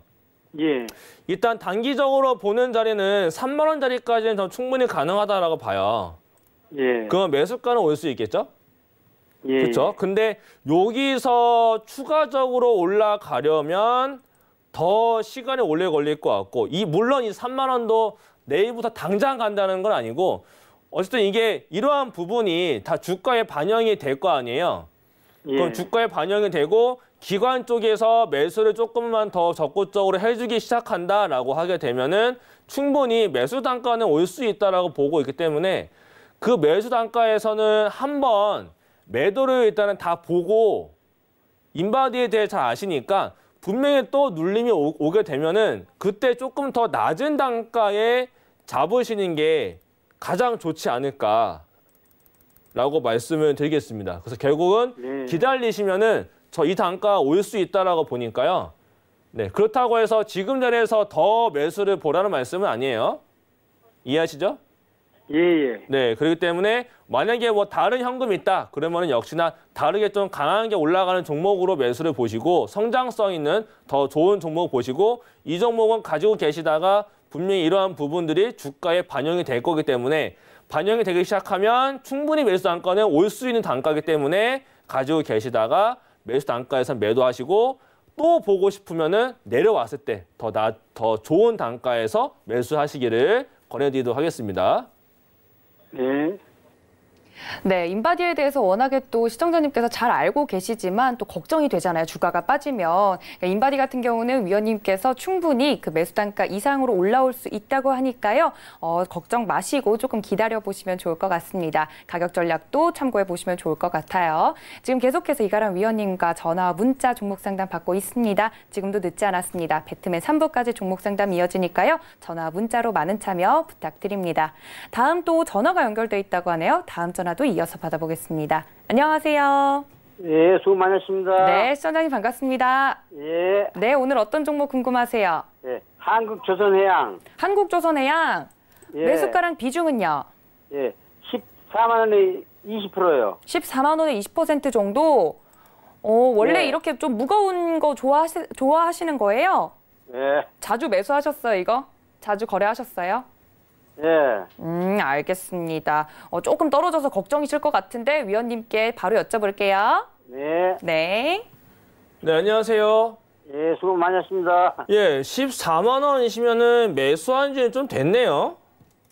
예. 일단 단기적으로 보는 자리는 3만 원자리까지는 전 충분히 가능하다라고 봐요. 예. 그럼 매수가는 올 수 있겠죠? 예, 그렇죠. 근데 여기서 추가적으로 올라가려면 더 시간이 오래 걸릴 것 같고 이 물론 이 3만 원도 내일부터 당장 간다는 건 아니고 어쨌든 이게 이러한 부분이 다 주가에 반영이 될 거 아니에요. 예. 그럼 주가에 반영이 되고 기관 쪽에서 매수를 조금만 더 적극적으로 해주기 시작한다라고 하게 되면은 충분히 매수 단가는 올 수 있다라고 보고 있기 때문에 그 매수 단가에서는 한번 매도를 일단은 다 보고 인바디에 대해 잘 아시니까 분명히 또 눌림이 오, 게 되면은 그때 조금 더 낮은 단가에 잡으시는 게 가장 좋지 않을까라고 말씀을 드리겠습니다. 그래서 결국은 네. 기다리시면은 저 이 단가 올 수 있다라고 보니까요. 네, 그렇다고 해서 지금 자리에서 더 매수를 보라는 말씀은 아니에요. 이해하시죠? 예, 예. 네, 그렇기 때문에 만약에 뭐 다른 현금이 있다 그러면은 역시나 다르게 좀 강한 게 올라가는 종목으로 매수를 보시고 성장성 있는 더 좋은 종목 보시고 이 종목은 가지고 계시다가 분명히 이러한 부분들이 주가에 반영이 될 거기 때문에 반영이 되기 시작하면 충분히 매수 단가는 올 수 있는 단가이기 때문에 가지고 계시다가 매수 단가에서 매도하시고 또 보고 싶으면은 내려왔을 때 더 나더 더 좋은 단가에서 매수하시기를 권해드리도록 하겠습니다. 네. 네, 인바디에 대해서 워낙에 또 시청자님께서 잘 알고 계시지만 또 걱정이 되잖아요. 주가가 빠지면. 그러니까 인바디 같은 경우는 위원님께서 충분히 그 매수 단가 이상으로 올라올 수 있다고 하니까요. 어, 걱정 마시고 조금 기다려 보시면 좋을 것 같습니다. 가격 전략도 참고해 보시면 좋을 것 같아요. 지금 계속해서 이가람 위원님과 전화 문자 종목 상담 받고 있습니다. 지금도 늦지 않았습니다. 배트맨 3부까지 종목 상담 이어지니까요. 전화 문자로 많은 참여 부탁드립니다. 다음 또 전화가 연결돼 있다고 하네요. 다음 전화 전화도 이어서 받아보겠습니다. 안녕하세요. 예, 수고 많으십니다. 네, 시장님 반갑습니다. 예. 네, 오늘 어떤 종목 궁금하세요? 예, 한국조선해양. 한국조선해양. 예. 매수가랑 비중은요? 예, 14만 원에 20%요. 14만 원에 20% 정도? 어, 원래 예. 이렇게 좀 무거운 거 좋아하시, 좋아하시는 거예요? 예. 자주 매수하셨어요, 이거? 자주 거래하셨어요? 예. 음, 알겠습니다. 어, 조금 떨어져서 걱정이실 것 같은데 위원님께 바로 여쭤볼게요. 네. 네. 네, 안녕하세요. 예, 수고 많이 셨습니다 예, 14만 원이시면은 매수한 지는 좀 됐네요.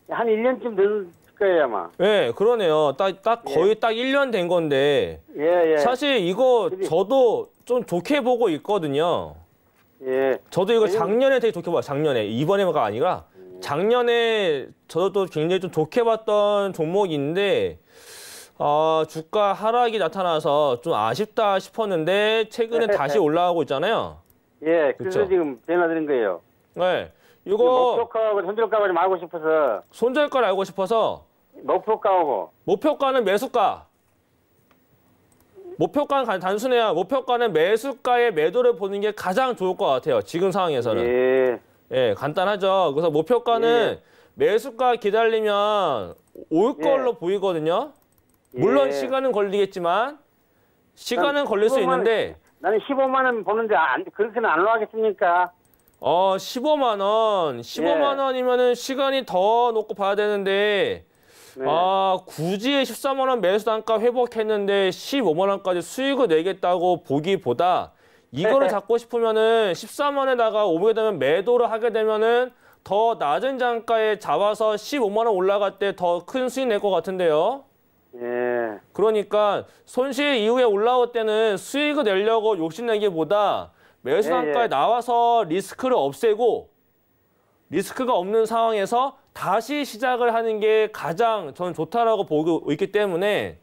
한 1년쯤 될 거예요, 아마. 예, 그러네요. 딱, 딱 예. 거의 예. 딱 1년 된 건데. 예, 예. 사실 이거 저도 좀 좋게 보고 있거든요. 예. 저도 이거 작년에 되게 좋게 봐요, 작년에. 이번에가 아니라 작년에 저도 굉장히 좀 좋게 봤던 종목인데 어, 주가 하락이 나타나서 좀 아쉽다 싶었는데 최근에 네. 다시 올라가고 있잖아요. 예, 그래서 그쵸? 그렇죠. 지금 전화드린 거예요. 네, 이거 목표가하고 손절가가 좀 알고 싶어서 손절가를 알고 싶어서 목표가하고 목표가는 매수가 목표가는 단순해요. 목표가는 매수가의 매도를 보는 게 가장 좋을 것 같아요. 지금 상황에서는. 예. 예, 간단하죠. 그래서 목표가는 예. 매수가 기다리면 올 예. 걸로 보이거든요. 물론 예. 시간은 걸리겠지만 시간은 걸릴 15만, 수 있는데 나는 15만 원 보는데 안, 그렇게는 안하겠습니까어 15만 원 15만 예. 원이면은 시간이 더 놓고 봐야 되는데 네. 아 굳이 14만 원 매수 단가 회복했는데 15만 원까지 수익을 내겠다고 보기보다 이거를 잡고 싶으면은 13만에다가 오게 되면 매도를 하게 되면은 더 낮은 장가에 잡아서 15만 원 올라갈 때 더 큰 수익 낼 것 같은데요. 예. 그러니까 손실 이후에 올라올 때는 수익을 내려고 욕심내기보다 매수 단가에 예, 예. 나와서 리스크를 없애고 리스크가 없는 상황에서 다시 시작을 하는 게 가장 저는 좋다라고 보고 있기 때문에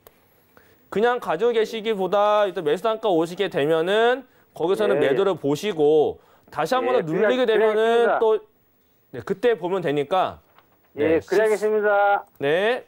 그냥 가지고 계시기보다 일단 매수 단가 오시게 되면은 거기서는 예, 매도를 보시고 다시 한번 예, 눌리게 되면은 또 네, 그때 보면 되니까. 예, 네, 예, 그래야겠습니다. 네.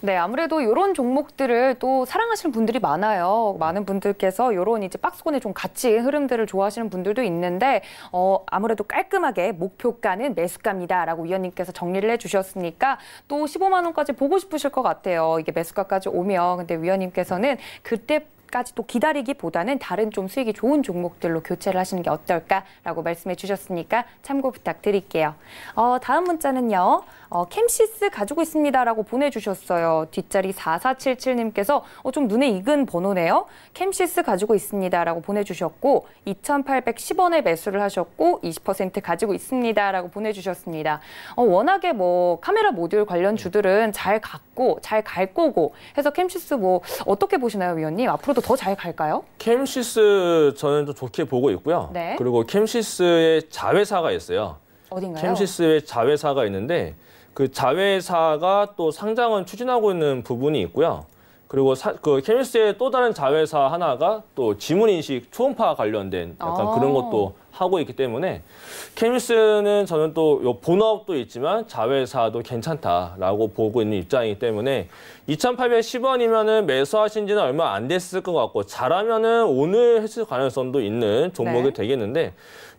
네, 아무래도 이런 종목들을 또 사랑하시는 분들이 많아요. 많은 분들께서 이런 이제 박스권에 좀 같이 흐름들을 좋아하시는 분들도 있는데, 어, 아무래도 깔끔하게 목표가는 매수가입니다라고 위원님께서 정리를 해주셨으니까 또 15만 원까지 보고 싶으실 것 같아요. 이게 매수가까지 오면 근데 위원님께서는 그때 까지 또 기다리기보다는 다른 좀 수익이 좋은 종목들로 교체를 하시는 게 어떨까라고 말씀해 주셨으니까 참고 부탁드릴게요. 어, 다음 문자는요. 어, 캠시스 가지고 있습니다라고 보내주셨어요. 뒷자리 4477님께서 어, 좀 눈에 익은 번호네요. 캠시스 가지고 있습니다라고 보내주셨고 2,810원에 매수를 하셨고 20% 가지고 있습니다라고 보내주셨습니다. 어, 워낙에 뭐 카메라 모듈 관련 네. 주들은 잘 갔고 잘 갈 거고 해서 캠시스 뭐 어떻게 보시나요, 위원님? 앞으로도 더 잘 갈까요? 캠시스 저는 좀 좋게 보고 있고요. 네. 그리고 캠시스의 자회사가 있어요. 어딘가요? 캠시스의 자회사가 있는데 그 자회사가 또 상장을 추진하고 있는 부분이 있고요. 그리고 사, 그 케미스의 또 다른 자회사 하나가 또 지문 인식 초음파 관련된 약간 아. 그런 것도 하고 있기 때문에 케미스는 저는 또 요 본업도 있지만 자회사도 괜찮다라고 보고 있는 입장이기 때문에 2,810원이면은 매수하신 지는 얼마 안 됐을 것 같고 잘하면은 오늘 했을 가능성도 있는 종목이 네. 되겠는데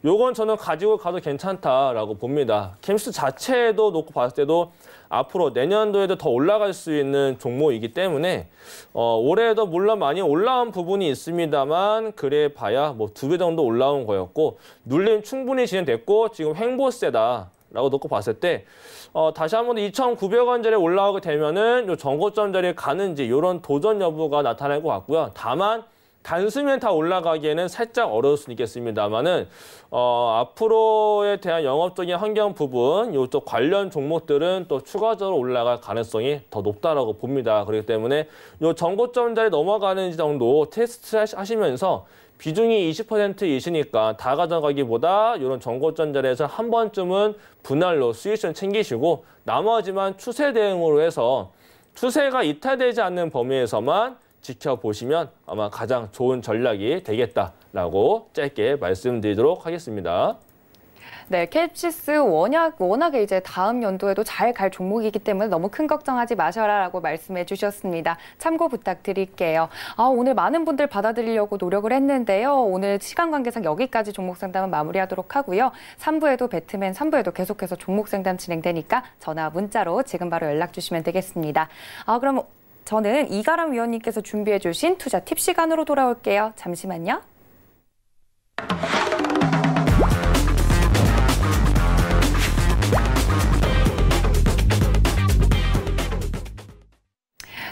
요건 저는 가지고 가도 괜찮다라고 봅니다. 캠스 자체도 놓고 봤을 때도 앞으로 내년도에도 더 올라갈 수 있는 종목이기 때문에 어, 올해도 물론 많이 올라온 부분이 있습니다만 그래 봐야 뭐 두 배 정도 올라온 거였고 눌림 충분히 진행됐고 지금 횡보세다. 라고 놓고 봤을 때 어, 다시 한번 2,900원 자리에 올라오게 되면은 정고점 자리에 가는지 이런 도전 여부가 나타날 것 같고요. 다만 단순 멘타 올라가기에는 살짝 어려울 수 있겠습니다만은 어, 앞으로에 대한 영업적인 환경 부분 요쪽 관련 종목들은 또 추가적으로 올라갈 가능성이 더 높다라고 봅니다. 그렇기 때문에 요전고점 자리 넘어가는 정도 테스트 하시면서 비중이 20%이시니까 다 가져가기보다 이런 전고점 자리에서 한 번쯤은 분할로 수익션 챙기시고 나머지만 추세 대응으로 해서 추세가 이탈되지 않는 범위에서만 지켜보시면 아마 가장 좋은 전략이 되겠다라고 짧게 말씀드리도록 하겠습니다. 네, 캡시스 워낙, 워낙에 이제 다음 연도에도 잘 갈 종목이기 때문에 너무 큰 걱정하지 마셔라라고 말씀해 주셨습니다. 참고 부탁드릴게요. 아, 오늘 많은 분들 받아들이려고 노력을 했는데요. 오늘 시간 관계상 여기까지 종목 상담은 마무리하도록 하고요. 3부에도 배트맨 3부에도 계속해서 종목 상담 진행되니까 전화 문자로 지금 바로 연락 주시면 되겠습니다. 아, 그럼 저는 이가람 위원님께서 준비해 주신 투자 팁 시간으로 돌아올게요. 잠시만요.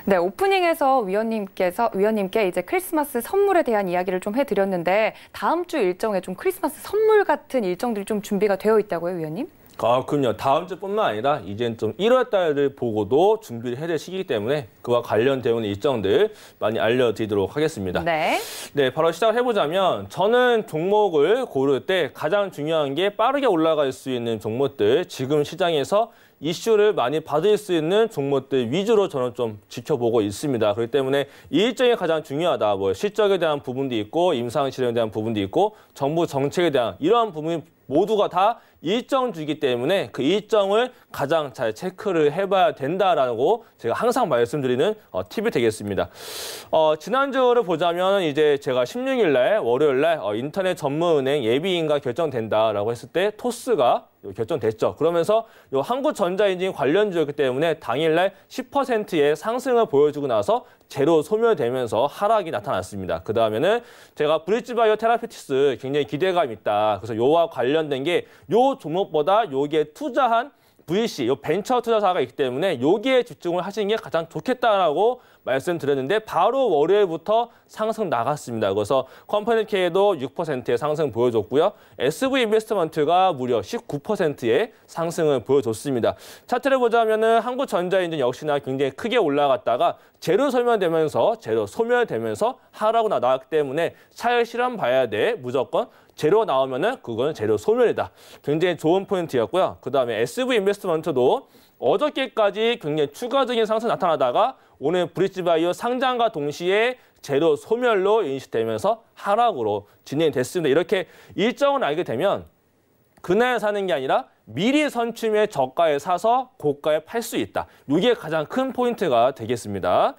네, 오프닝에서 위원님께서 위원님께 이제 크리스마스 선물에 대한 이야기를 좀 해드렸는데 다음 주 일정에 좀 크리스마스 선물 같은 일정들이 좀 준비가 되어 있다고요, 위원님? 아, 그럼요. 다음 주뿐만 아니라 이젠 좀 1월 달을 보고도 준비를 해야 될 시기이기 때문에 그와 관련되는 일정들 많이 알려드리도록 하겠습니다. 네. 네, 바로 시작을 해보자면 저는 종목을 고를 때 가장 중요한 게 빠르게 올라갈 수 있는 종목들 지금 시장에서 이슈를 많이 받을 수 있는 종목들 위주로 저는 좀 지켜보고 있습니다. 그렇기 때문에 일정이 가장 중요하다. 뭐 실적에 대한 부분도 있고 임상 실험에 대한 부분도 있고 정부 정책에 대한 이러한 부분 이 모두가 다 일정 주기 때문에 그 일정을 가장 잘 체크를 해봐야 된다라고 제가 항상 말씀드리는 어, 팁이 되겠습니다. 어, 지난주를 보자면 이제 제가 16일 날 월요일 날 어, 인터넷 전문은행 예비인가 결정된다라고 했을 때 토스가 결정됐죠. 그러면서 한국전자인증 관련주였기 때문에 당일날 10%의 상승을 보여주고 나서 제로 소멸되면서 하락이 나타났습니다. 그 다음에는 제가 브릿지바이오 테라피티스 굉장히 기대감 있다. 그래서 요와 관련된 게 요 종목보다 요기에 투자한 VC, 요 벤처 투자사가 있기 때문에 여기에 집중을 하시는 게 가장 좋겠다라고 말씀드렸는데 바로 월요일부터 상승 나갔습니다. 그래서 컴퍼니케이도 6%의 상승 보여줬고요. SV 인베스트먼트가 무려 19%의 상승을 보여줬습니다. 차트를 보자면은 한국전자인증 역시나 굉장히 크게 올라갔다가 제로 소멸되면서 제로 소멸되면서 하락으로 나왔기 때문에 차일 실험 봐야 돼 무조건 제로 나오면은 그거는 제로 소멸이다. 굉장히 좋은 포인트였고요. 그다음에 SV 인베스트먼트도 어저께까지 굉장히 추가적인 상승 나타나다가 오늘 브릿지바이오 상장과 동시에 제로 소멸로 인식되면서 하락으로 진행이 됐습니다. 이렇게 일정을 알게 되면 그날 사는 게 아니라 미리 선춤의 저가에 사서 고가에 팔 수 있다. 이게 가장 큰 포인트가 되겠습니다.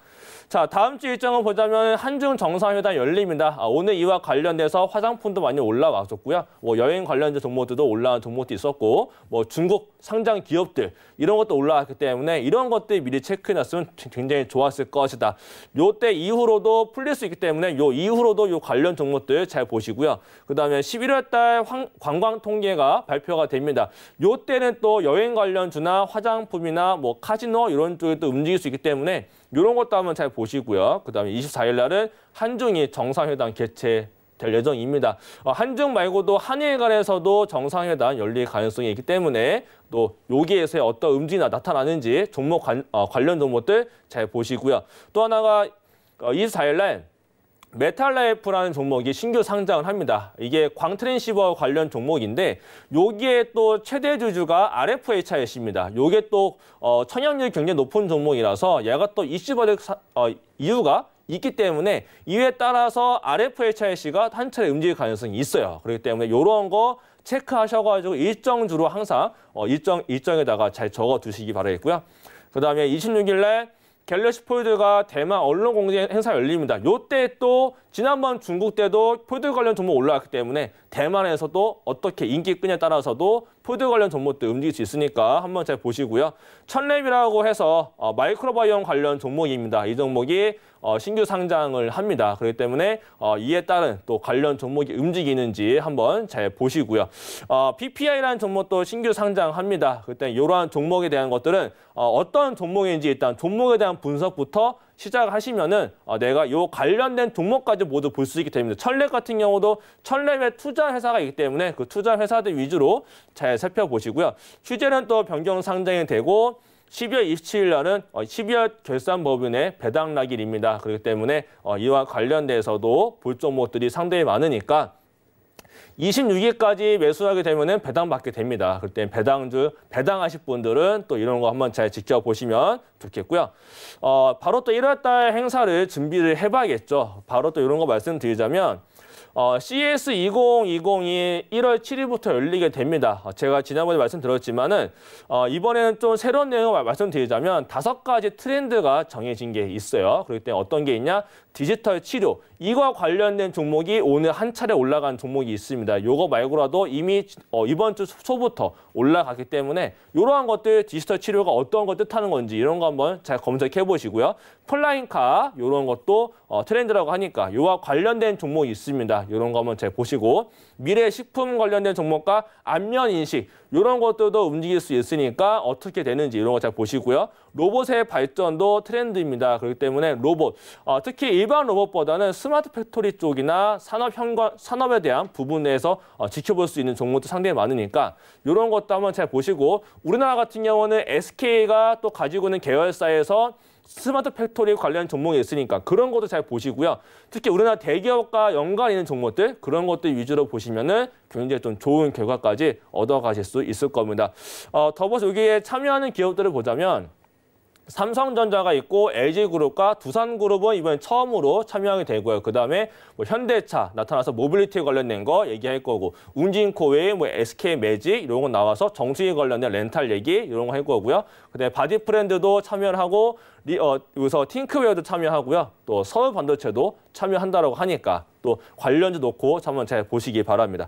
자, 다음 주 일정을 보자면 한중 정상회담 열립니다. 아, 오늘 이와 관련돼서 화장품도 많이 올라왔었고요. 뭐 여행 관련된 종목들도 올라온 종목도 있었고 뭐 중국 상장 기업들 이런 것도 올라왔기 때문에 이런 것들 미리 체크해놨으면 굉장히 좋았을 것이다. 요때 이후로도 풀릴 수 있기 때문에 요 이후로도 요 관련 종목들 잘 보시고요. 그다음에 11월 달 관광 통계가 발표가 됩니다. 요때는 또 여행 관련주나 화장품이나 뭐 카지노 이런 쪽에 또 움직일 수 있기 때문에 이런 것도 한번 잘 보시고요. 그다음에 24일 날은 한중이 정상회담 개최 될 예정입니다. 어, 한중 말고도 한일 간에서도 정상회담 열릴 가능성이 있기 때문에 또 여기에서의 어떤 움직이나 나타나는지 종목 관, 어, 관련 종목들 잘 보시고요. 또 하나가 24일 어, 날 메탈라이프라는 종목이 신규 상장을 합니다. 이게 광트랜시버 관련 종목인데 여기에 또 최대 주주가 RFHIS입니다. 이게 또 어, 청약률이 굉장히 높은 종목이라서 얘가 또 이슈받을 어, 이유가 있기 때문에 이에 따라서 RFHIS가 한 차례 움직일 가능성이 있어요. 그렇기 때문에 이런 거 체크하셔가지고 일정주로 항상 어, 일정, 일정에다가 잘 적어두시기 바라겠고요. 그 다음에 26일 날 갤럭시 폴드가 대만 언론 공개 행사 열립니다. 요때 또 지난번 중국 때도 폴드 관련 종목 올라왔기 때문에 대만에서도 어떻게 인기 끈에 따라서도 푸드 관련 종목들 움직일 수 있으니까 한번 잘 보시고요. 천랩이라고 해서 어, 마이크로바이옴 관련 종목입니다. 이 종목이 어, 신규 상장을 합니다. 그렇기 때문에 어, 이에 따른 또 관련 종목이 움직이는지 한번 잘 보시고요. 어, PPI라는 종목도 신규 상장합니다. 그때 이러한 종목에 대한 것들은 어, 어떤 종목인지 일단 종목에 대한 분석부터 시작하시면은 어, 내가 요 관련된 종목까지 모두 볼 수 있게 됩니다. 천랩 같은 경우도 천랩의 투자 회사가 있기 때문에 그 투자 회사들 위주로 잘 살펴보시고요. 휴재는또 변경 상장이 되고 12월 27일 날은 12월 어, 결산법인의 배당 낙일입니다. 그렇기 때문에 어, 이와 관련돼서도 볼 종목들이 상당히 많으니까 26일까지 매수하게 되면 은 배당받게 됩니다. 그때 배당주, 배당하실 분들은 또 이런 거 한번 잘 지켜보시면 좋겠고요. 어, 바로 또 1월 달 행사를 준비를 해봐야겠죠. 바로 또 이런 거 말씀드리자면 어, CS 2020이 1월 7일부터 열리게 됩니다. 어, 제가 지난번에 말씀드렸지만은 어, 이번에는 좀 새로운 내용을 말씀드리자면 다섯 가지 트렌드가 정해진 게 있어요. 그렇기 때문에 어떤 게 있냐? 디지털 치료 이와 관련된 종목이 오늘 한 차례 올라간 종목이 있습니다. 요거 말고라도 이미 어, 이번 주 초부터 올라가기 때문에 이러한 것들 디지털 치료가 어떤 걸 뜻하는 건지 이런 거 한번 잘 검색해 보시고요. 플라잉카 이런 것도 어, 트렌드라고 하니까 요와 관련된 종목이 있습니다. 이런 거 한번 잘 보시고 미래 식품 관련된 종목과 안면 인식 이런 것들도 움직일 수 있으니까 어떻게 되는지 이런 거 잘 보시고요. 로봇의 발전도 트렌드입니다. 그렇기 때문에 로봇, 어, 특히 일반 로봇보다는 스마트 팩토리 쪽이나 산업 현관, 산업에 대한 부분에서 어, 지켜볼 수 있는 종목도 상당히 많으니까 이런 것도 한번 잘 보시고 우리나라 같은 경우는 SK가 또 가지고 있는 계열사에서 스마트 팩토리 관련 종목이 있으니까 그런 것도 잘 보시고요. 특히 우리나라 대기업과 연관 있는 종목들 그런 것들 위주로 보시면은 굉장히 좀 좋은 결과까지 얻어가실 수 있을 겁니다. 어, 더불어 여기에 참여하는 기업들을 보자면 삼성전자가 있고 LG그룹과 두산그룹은 이번에 처음으로 참여하게 되고요. 그다음에 뭐 현대차 나타나서 모빌리티 관련된 거 얘기할 거고 웅진코웨이, 뭐 SK매직 이런 거 나와서 정수기 관련된 렌탈 얘기 이런 거 할 거고요. 그다음에 바디프렌드도 참여를 하고 리, 어, 여기서 틴크웨어도 참여하고요. 또 서울 반도체도 참여한다라고 하니까 또관련지 놓고 한번 잘 보시기 바랍니다.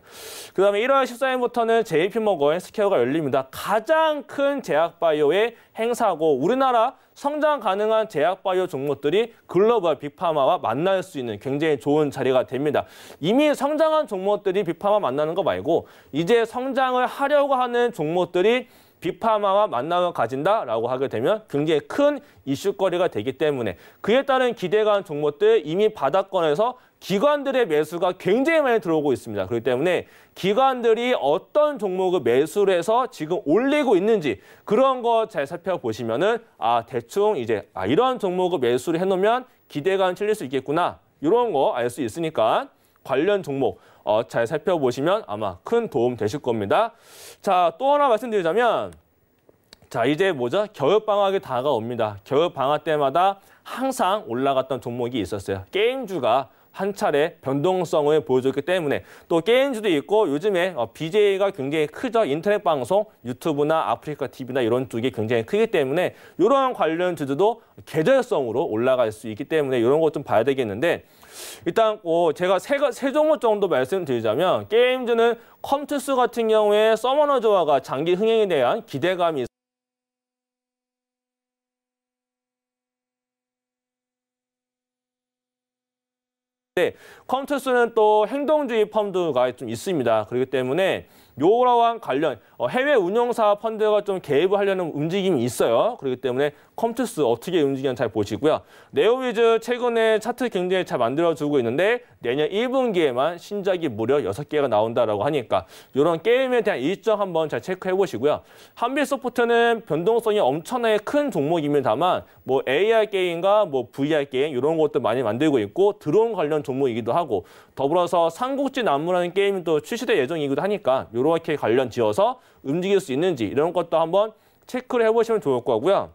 그다음에 1월 14일부터는 JP모건 스퀘어가 열립니다. 가장 큰 제약바이오의 행사고 우리나라 성장 가능한 제약바이오 종목들이 글로벌 빅파마와 만날 수 있는 굉장히 좋은 자리가 됩니다. 이미 성장한 종목들이 빅파마 만나는 거 말고 이제 성장을 하려고 하는 종목들이 비파마와 만남을 가진다라고 하게 되면 굉장히 큰 이슈거리가 되기 때문에 그에 따른 기대감 종목들 이미 바닥권에서 기관들의 매수가 굉장히 많이 들어오고 있습니다. 그렇기 때문에 기관들이 어떤 종목을 매수를 해서 지금 올리고 있는지 그런 거 잘 살펴보시면은 아 대충 이제 아 이러한 종목을 매수를 해놓으면 기대감 틀릴 수 있겠구나 이런 거 알 수 있으니까 관련 종목 어, 잘 살펴보시면 아마 큰 도움 되실 겁니다. 자, 또 하나 말씀드리자면 자, 이제 뭐죠? 겨울방학이 다가옵니다. 겨울방학 때마다 항상 올라갔던 종목이 있었어요. 게임주가 한 차례 변동성을 보여줬기 때문에 또 게임즈도 있고 요즘에 어, BJ가 굉장히 크죠. 인터넷 방송, 유튜브나 아프리카 TV나 이런 쪽이 굉장히 크기 때문에 이러한 관련 주주도 계절성으로 올라갈 수 있기 때문에 이런 것 좀 봐야 되겠는데 일단 어, 제가 세, 세 종목 정도 말씀드리자면 게임즈는 컴투스 같은 경우에 서머너즈와가 장기 흥행에 대한 기대감이 때 컴투스는 또 행동주의 펌드가 좀 있습니다. 그렇기 때문에 요러한 관련 어, 해외 운영사 펀드가 좀 개입을 하려는 움직임이 있어요. 그렇기 때문에 컴투스 어떻게 움직이는지 잘 보시고요. 네오위즈 최근에 차트 굉장히 잘 만들어주고 있는데 내년 1분기에만 신작이 무려 6개가 나온다라고 하니까 이런 게임에 대한 일정 한번 잘 체크해 보시고요. 한빌소프트는 변동성이 엄청나게 큰 종목입니다만 뭐 AR 게임과 뭐 VR 게임 이런 것도 많이 만들고 있고 드론 관련 종목이기도 하고 더불어서 삼국지 남무라는 게임도 출시될 예정이기도 하니까 이렇게 관련 지어서 움직일 수 있는지 이런 것도 한번 체크를 해보시면 좋을 거고요.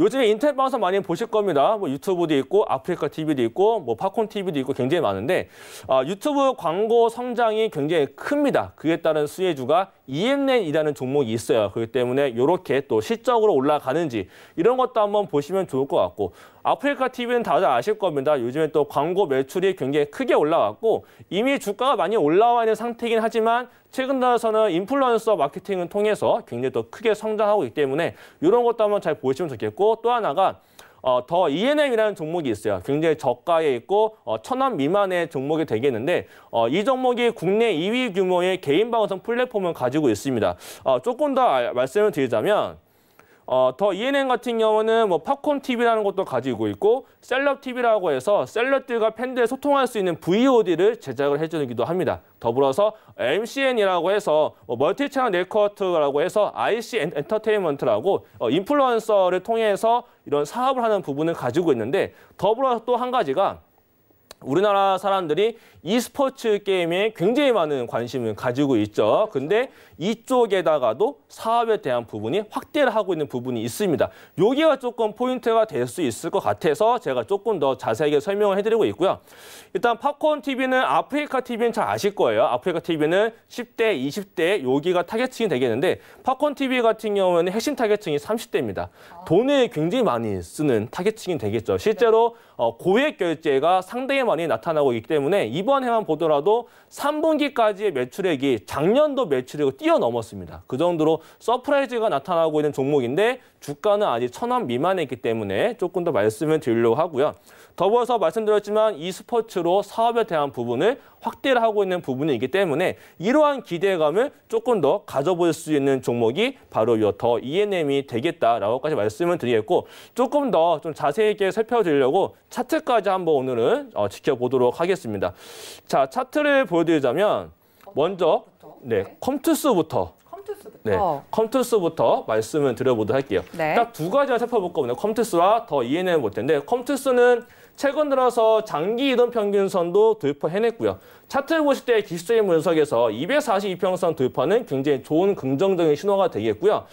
요즘에 인터넷 방송 많이 보실 겁니다. 뭐 유튜브도 있고 아프리카 TV도 있고 뭐 팝콘 TV도 있고 굉장히 많은데 아, 유튜브 광고 성장이 굉장히 큽니다. 그에 따른 수혜주가 EMN이라는 종목이 있어요. 그렇기 때문에 이렇게 또 실적으로 올라가는지 이런 것도 한번 보시면 좋을 것 같고 아프리카 TV는 다들 아실 겁니다. 요즘에 또 광고 매출이 굉장히 크게 올라왔고 이미 주가가 많이 올라와 있는 상태이긴 하지만 최근 들어서는 인플루언서 마케팅을 통해서 굉장히 더 크게 성장하고 있기 때문에 이런 것도 한번 잘 보시면 좋겠고 있고 또 하나가 어, 더 ENM이라는 종목이 있어요. 굉장히 저가에 있고 어, 천원 미만의 종목이 되겠는데 어, 이 종목이 국내 2위 규모의 개인 방어성 플랫폼을 가지고 있습니다. 어, 조금 더 말씀을 드리자면 어, 더 ENN 같은 경우는 뭐 팝콘 TV라는 것도 가지고 있고 셀럽 TV라고 해서 셀럽들과 팬들 소통할 수 있는 VOD를 제작을 해주기도 합니다. 더불어서 MCN이라고 해서 뭐 멀티 채널 네트워크라고 해서 IC 엔터테인먼트라고 어, 인플루언서를 통해서 이런 사업을 하는 부분을 가지고 있는데 더불어서 또 한 가지가 우리나라 사람들이 e스포츠 게임에 굉장히 많은 관심을 가지고 있죠. 근데 이쪽에다가도 사업에 대한 부분이 확대를 하고 있는 부분이 있습니다. 여기가 조금 포인트가 될 수 있을 것 같아서 제가 조금 더 자세하게 설명을 해드리고 있고요. 일단 팝콘 TV는 아프리카 TV는 잘 아실 거예요. 아프리카 TV는 10대, 20대 여기가 타겟층이 되겠는데 팝콘 TV 같은 경우는 핵심 타겟층이 30대입니다. 돈을 굉장히 많이 쓰는 타겟층이 되겠죠. 실제로 어, 고액 결제가 상당히 많이 나타나고 있기 때문에 이번 수원해만 보더라도 3분기까지의 매출액이 작년도 매출액을 뛰어넘었습니다. 그 정도로 서프라이즈가 나타나고 있는 종목인데 주가는 아직 천원 미만에 있기 때문에 조금 더 말씀을 드리려고 하고요. 더불어서 말씀드렸지만 이 스포츠로 사업에 대한 부분을 확대를 하고 있는 부분이 있기 때문에 이러한 기대감을 조금 더 가져볼 수 있는 종목이 바로 이더 e m 이 되겠다라고까지 말씀을 드리겠고 조금 더 좀자세하게 살펴드리려고 차트까지 한번 오늘은 어, 지켜보도록 하겠습니다. 자 차트를 보여드리자면 먼저 네, 네 컴투스부터 컴투스부터. 네, 컴투스부터 말씀을 드려보도록 할게요. 네. 딱두 가지만 살펴볼 거거든 컴투스와 더 ENM 볼 텐데 컴투스는 최근 들어서 장기 이동 평균선도 돌파해냈고요. 차트 보실 때 기술적인 분석에서 242평선 돌파는 굉장히 좋은 긍정적인 신호가 되겠고요.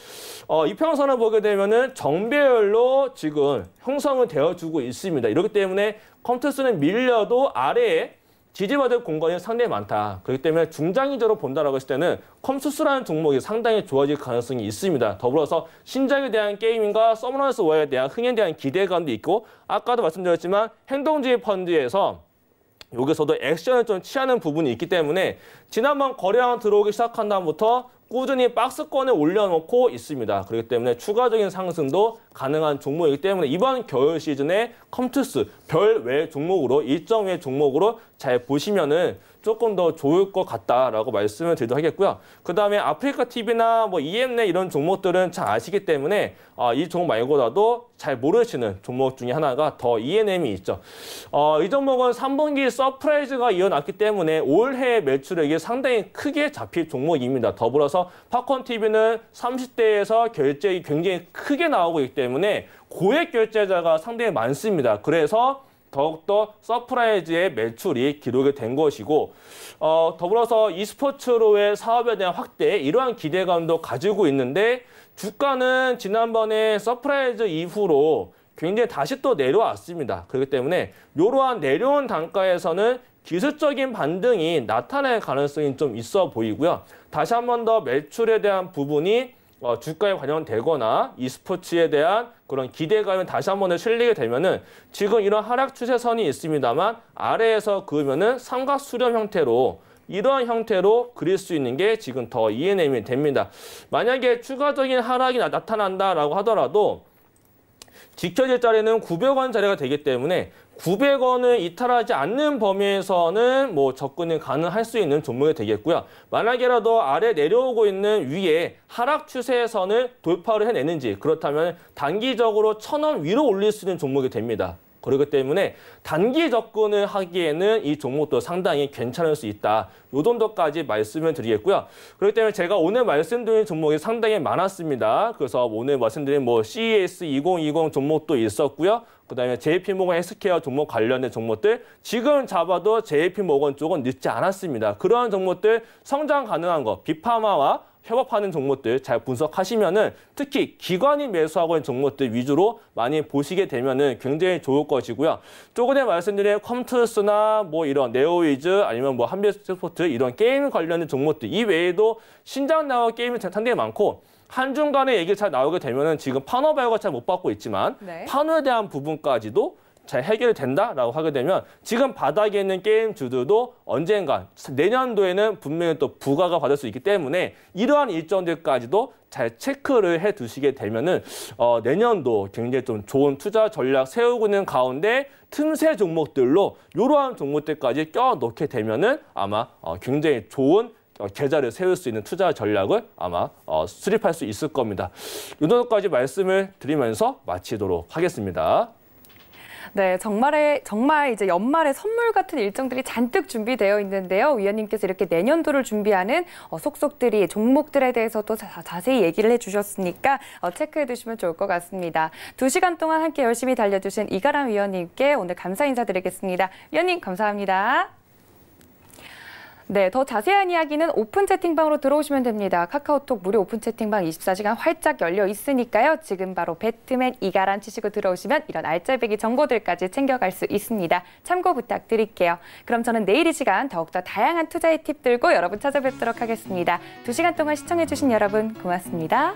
어, 이 평선을 보게 되면은 정배열로 지금 형성을 되어주고 있습니다. 이렇기 때문에 컴투스는 밀려도 아래에 지지받을 공간이 상당히 많다. 그렇기 때문에 중장기적으로 본다라고 했을 때는 컴수스라는 종목이 상당히 좋아질 가능성이 있습니다. 더불어서 신작에 대한 게임과 서머너스 워에 대한 흥에 행 대한 기대감도 있고 아까도 말씀드렸지만 행동주의 펀드에서 여기서도 액션을 좀 취하는 부분이 있기 때문에 지난번 거래량 들어오기 시작한 다음부터 꾸준히 박스권에 올려놓고 있습니다. 그렇기 때문에 추가적인 상승도 가능한 종목이기 때문에 이번 겨울 시즌에 컴투스 별 외 종목으로 일정 외 종목으로 잘 보시면은 조금 더 좋을 것 같다라고 말씀을 드려도 하겠고요. 그다음에 아프리카 TV나 뭐 e m n 이런 종목들은 잘 아시기 때문에 아, 이 종목 말고라도 잘 모르시는 종목 중에 하나가 더 ENM이 있죠. 어, 이 종목은 3분기 서프라이즈가 이어났기 때문에 올해 매출액이 상당히 크게 잡힐 종목입니다. 더불어서 팝콘 TV는 30대에서 결제액이 굉장히 크게 나오고 있기 때문에 고액 결제자가 상당히 많습니다. 그래서 더욱더 서프라이즈의 매출이 기록이 된 것이고 어, 더불어서 e스포츠로의 사업에 대한 확대에 이러한 기대감도 가지고 있는데 주가는 지난번에 서프라이즈 이후로 굉장히 다시 또 내려왔습니다. 그렇기 때문에 이러한 내려온 단가에서는 기술적인 반등이 나타날 가능성이 좀 있어 보이고요. 다시 한 번 더 매출에 대한 부분이 어, 주가에 관련되거나 이 스포츠에 대한 그런 기대감이 다시 한 번 실리게 되면은 지금 이런 하락 추세선이 있습니다만 아래에서 그으면은 삼각 수렴 형태로 이러한 형태로 그릴 수 있는 게 지금 더 ENM이 됩니다. 만약에 추가적인 하락이 나, 타난다라고 하더라도 지켜질 자리는 900원 자리가 되기 때문에 900원을 이탈하지 않는 범위에서는 뭐 접근이 가능할 수 있는 종목이 되겠고요. 만약에라도 아래 내려오고 있는 위에 하락 추세에서는 돌파를 해내는지 그렇다면 단기적으로 1 0 0 0원 위로 올릴 수 있는 종목이 됩니다. 그렇기 때문에 단기 접근을 하기에는 이 종목도 상당히 괜찮을 수 있다. 요 정도까지 말씀을 드리겠고요. 그렇기 때문에 제가 오늘 말씀드린 종목이 상당히 많았습니다. 그래서 오늘 말씀드린 뭐 CES 2020 종목도 있었고요. 그다음에 JP모건 헬스케어 종목 관련된 종목들 지금 잡아도 JP모건 쪽은 늦지 않았습니다. 그러한 종목들 성장 가능한 거 비파마와 협업하는 종목들 잘 분석하시면은 특히 기관이 매수하고 있는 종목들 위주로 많이 보시게 되면은 굉장히 좋을 것이고요. 조금에 말씀드린 컴투스나 뭐 이런 네오위즈 아니면 뭐 한비스포트 이런 게임 관련된 종목들 이외에도 신작 나와 게임이 상당히 많고 한중간에 얘기 잘 나오게 되면은 지금 판호 발과 잘못 받고 있지만 네. 판호에 대한 부분까지도 잘 해결된다라고 하게 되면 지금 바닥에 있는 게임주들도 언젠가 내년도에는 분명히 또 부과가 받을 수 있기 때문에 이러한 일정들까지도 잘 체크를 해 두시게 되면은 어, 내년도 굉장히 좀 좋은 투자 전략 세우고 있는 가운데 틈새 종목들로 이러한 종목들까지 껴 넣게 되면은 아마 어, 굉장히 좋은 어, 계좌를 세울 수 있는 투자 전략을 아마 어, 수립할 수 있을 겁니다. 이 정도까지 말씀을 드리면서 마치도록 하겠습니다. 네, 정말에 정말 이제 연말에 선물 같은 일정들이 잔뜩 준비되어 있는데요. 위원님께서 이렇게 내년도를 준비하는 어, 속속들이 종목들에 대해서 도 자, 자세히 얘기를 해주셨으니까 어, 체크해 두시면 좋을 것 같습니다. 두 시간 동안 함께 열심히 달려주신 이가람 위원님께 오늘 감사 인사드리겠습니다. 위원님 감사합니다. 네, 더 자세한 이야기는 오픈 채팅방으로 들어오시면 됩니다. 카카오톡 무료 오픈 채팅방 24시간 활짝 열려 있으니까요. 지금 바로 배트맨 이가란 치시고 들어오시면 이런 알짜배기 정보들까지 챙겨갈 수 있습니다. 참고 부탁드릴게요. 그럼 저는 내일 이 시간 더욱더 다양한 투자의 팁 들고 여러분 찾아뵙도록 하겠습니다. 두시간 동안 시청해주신 여러분 고맙습니다.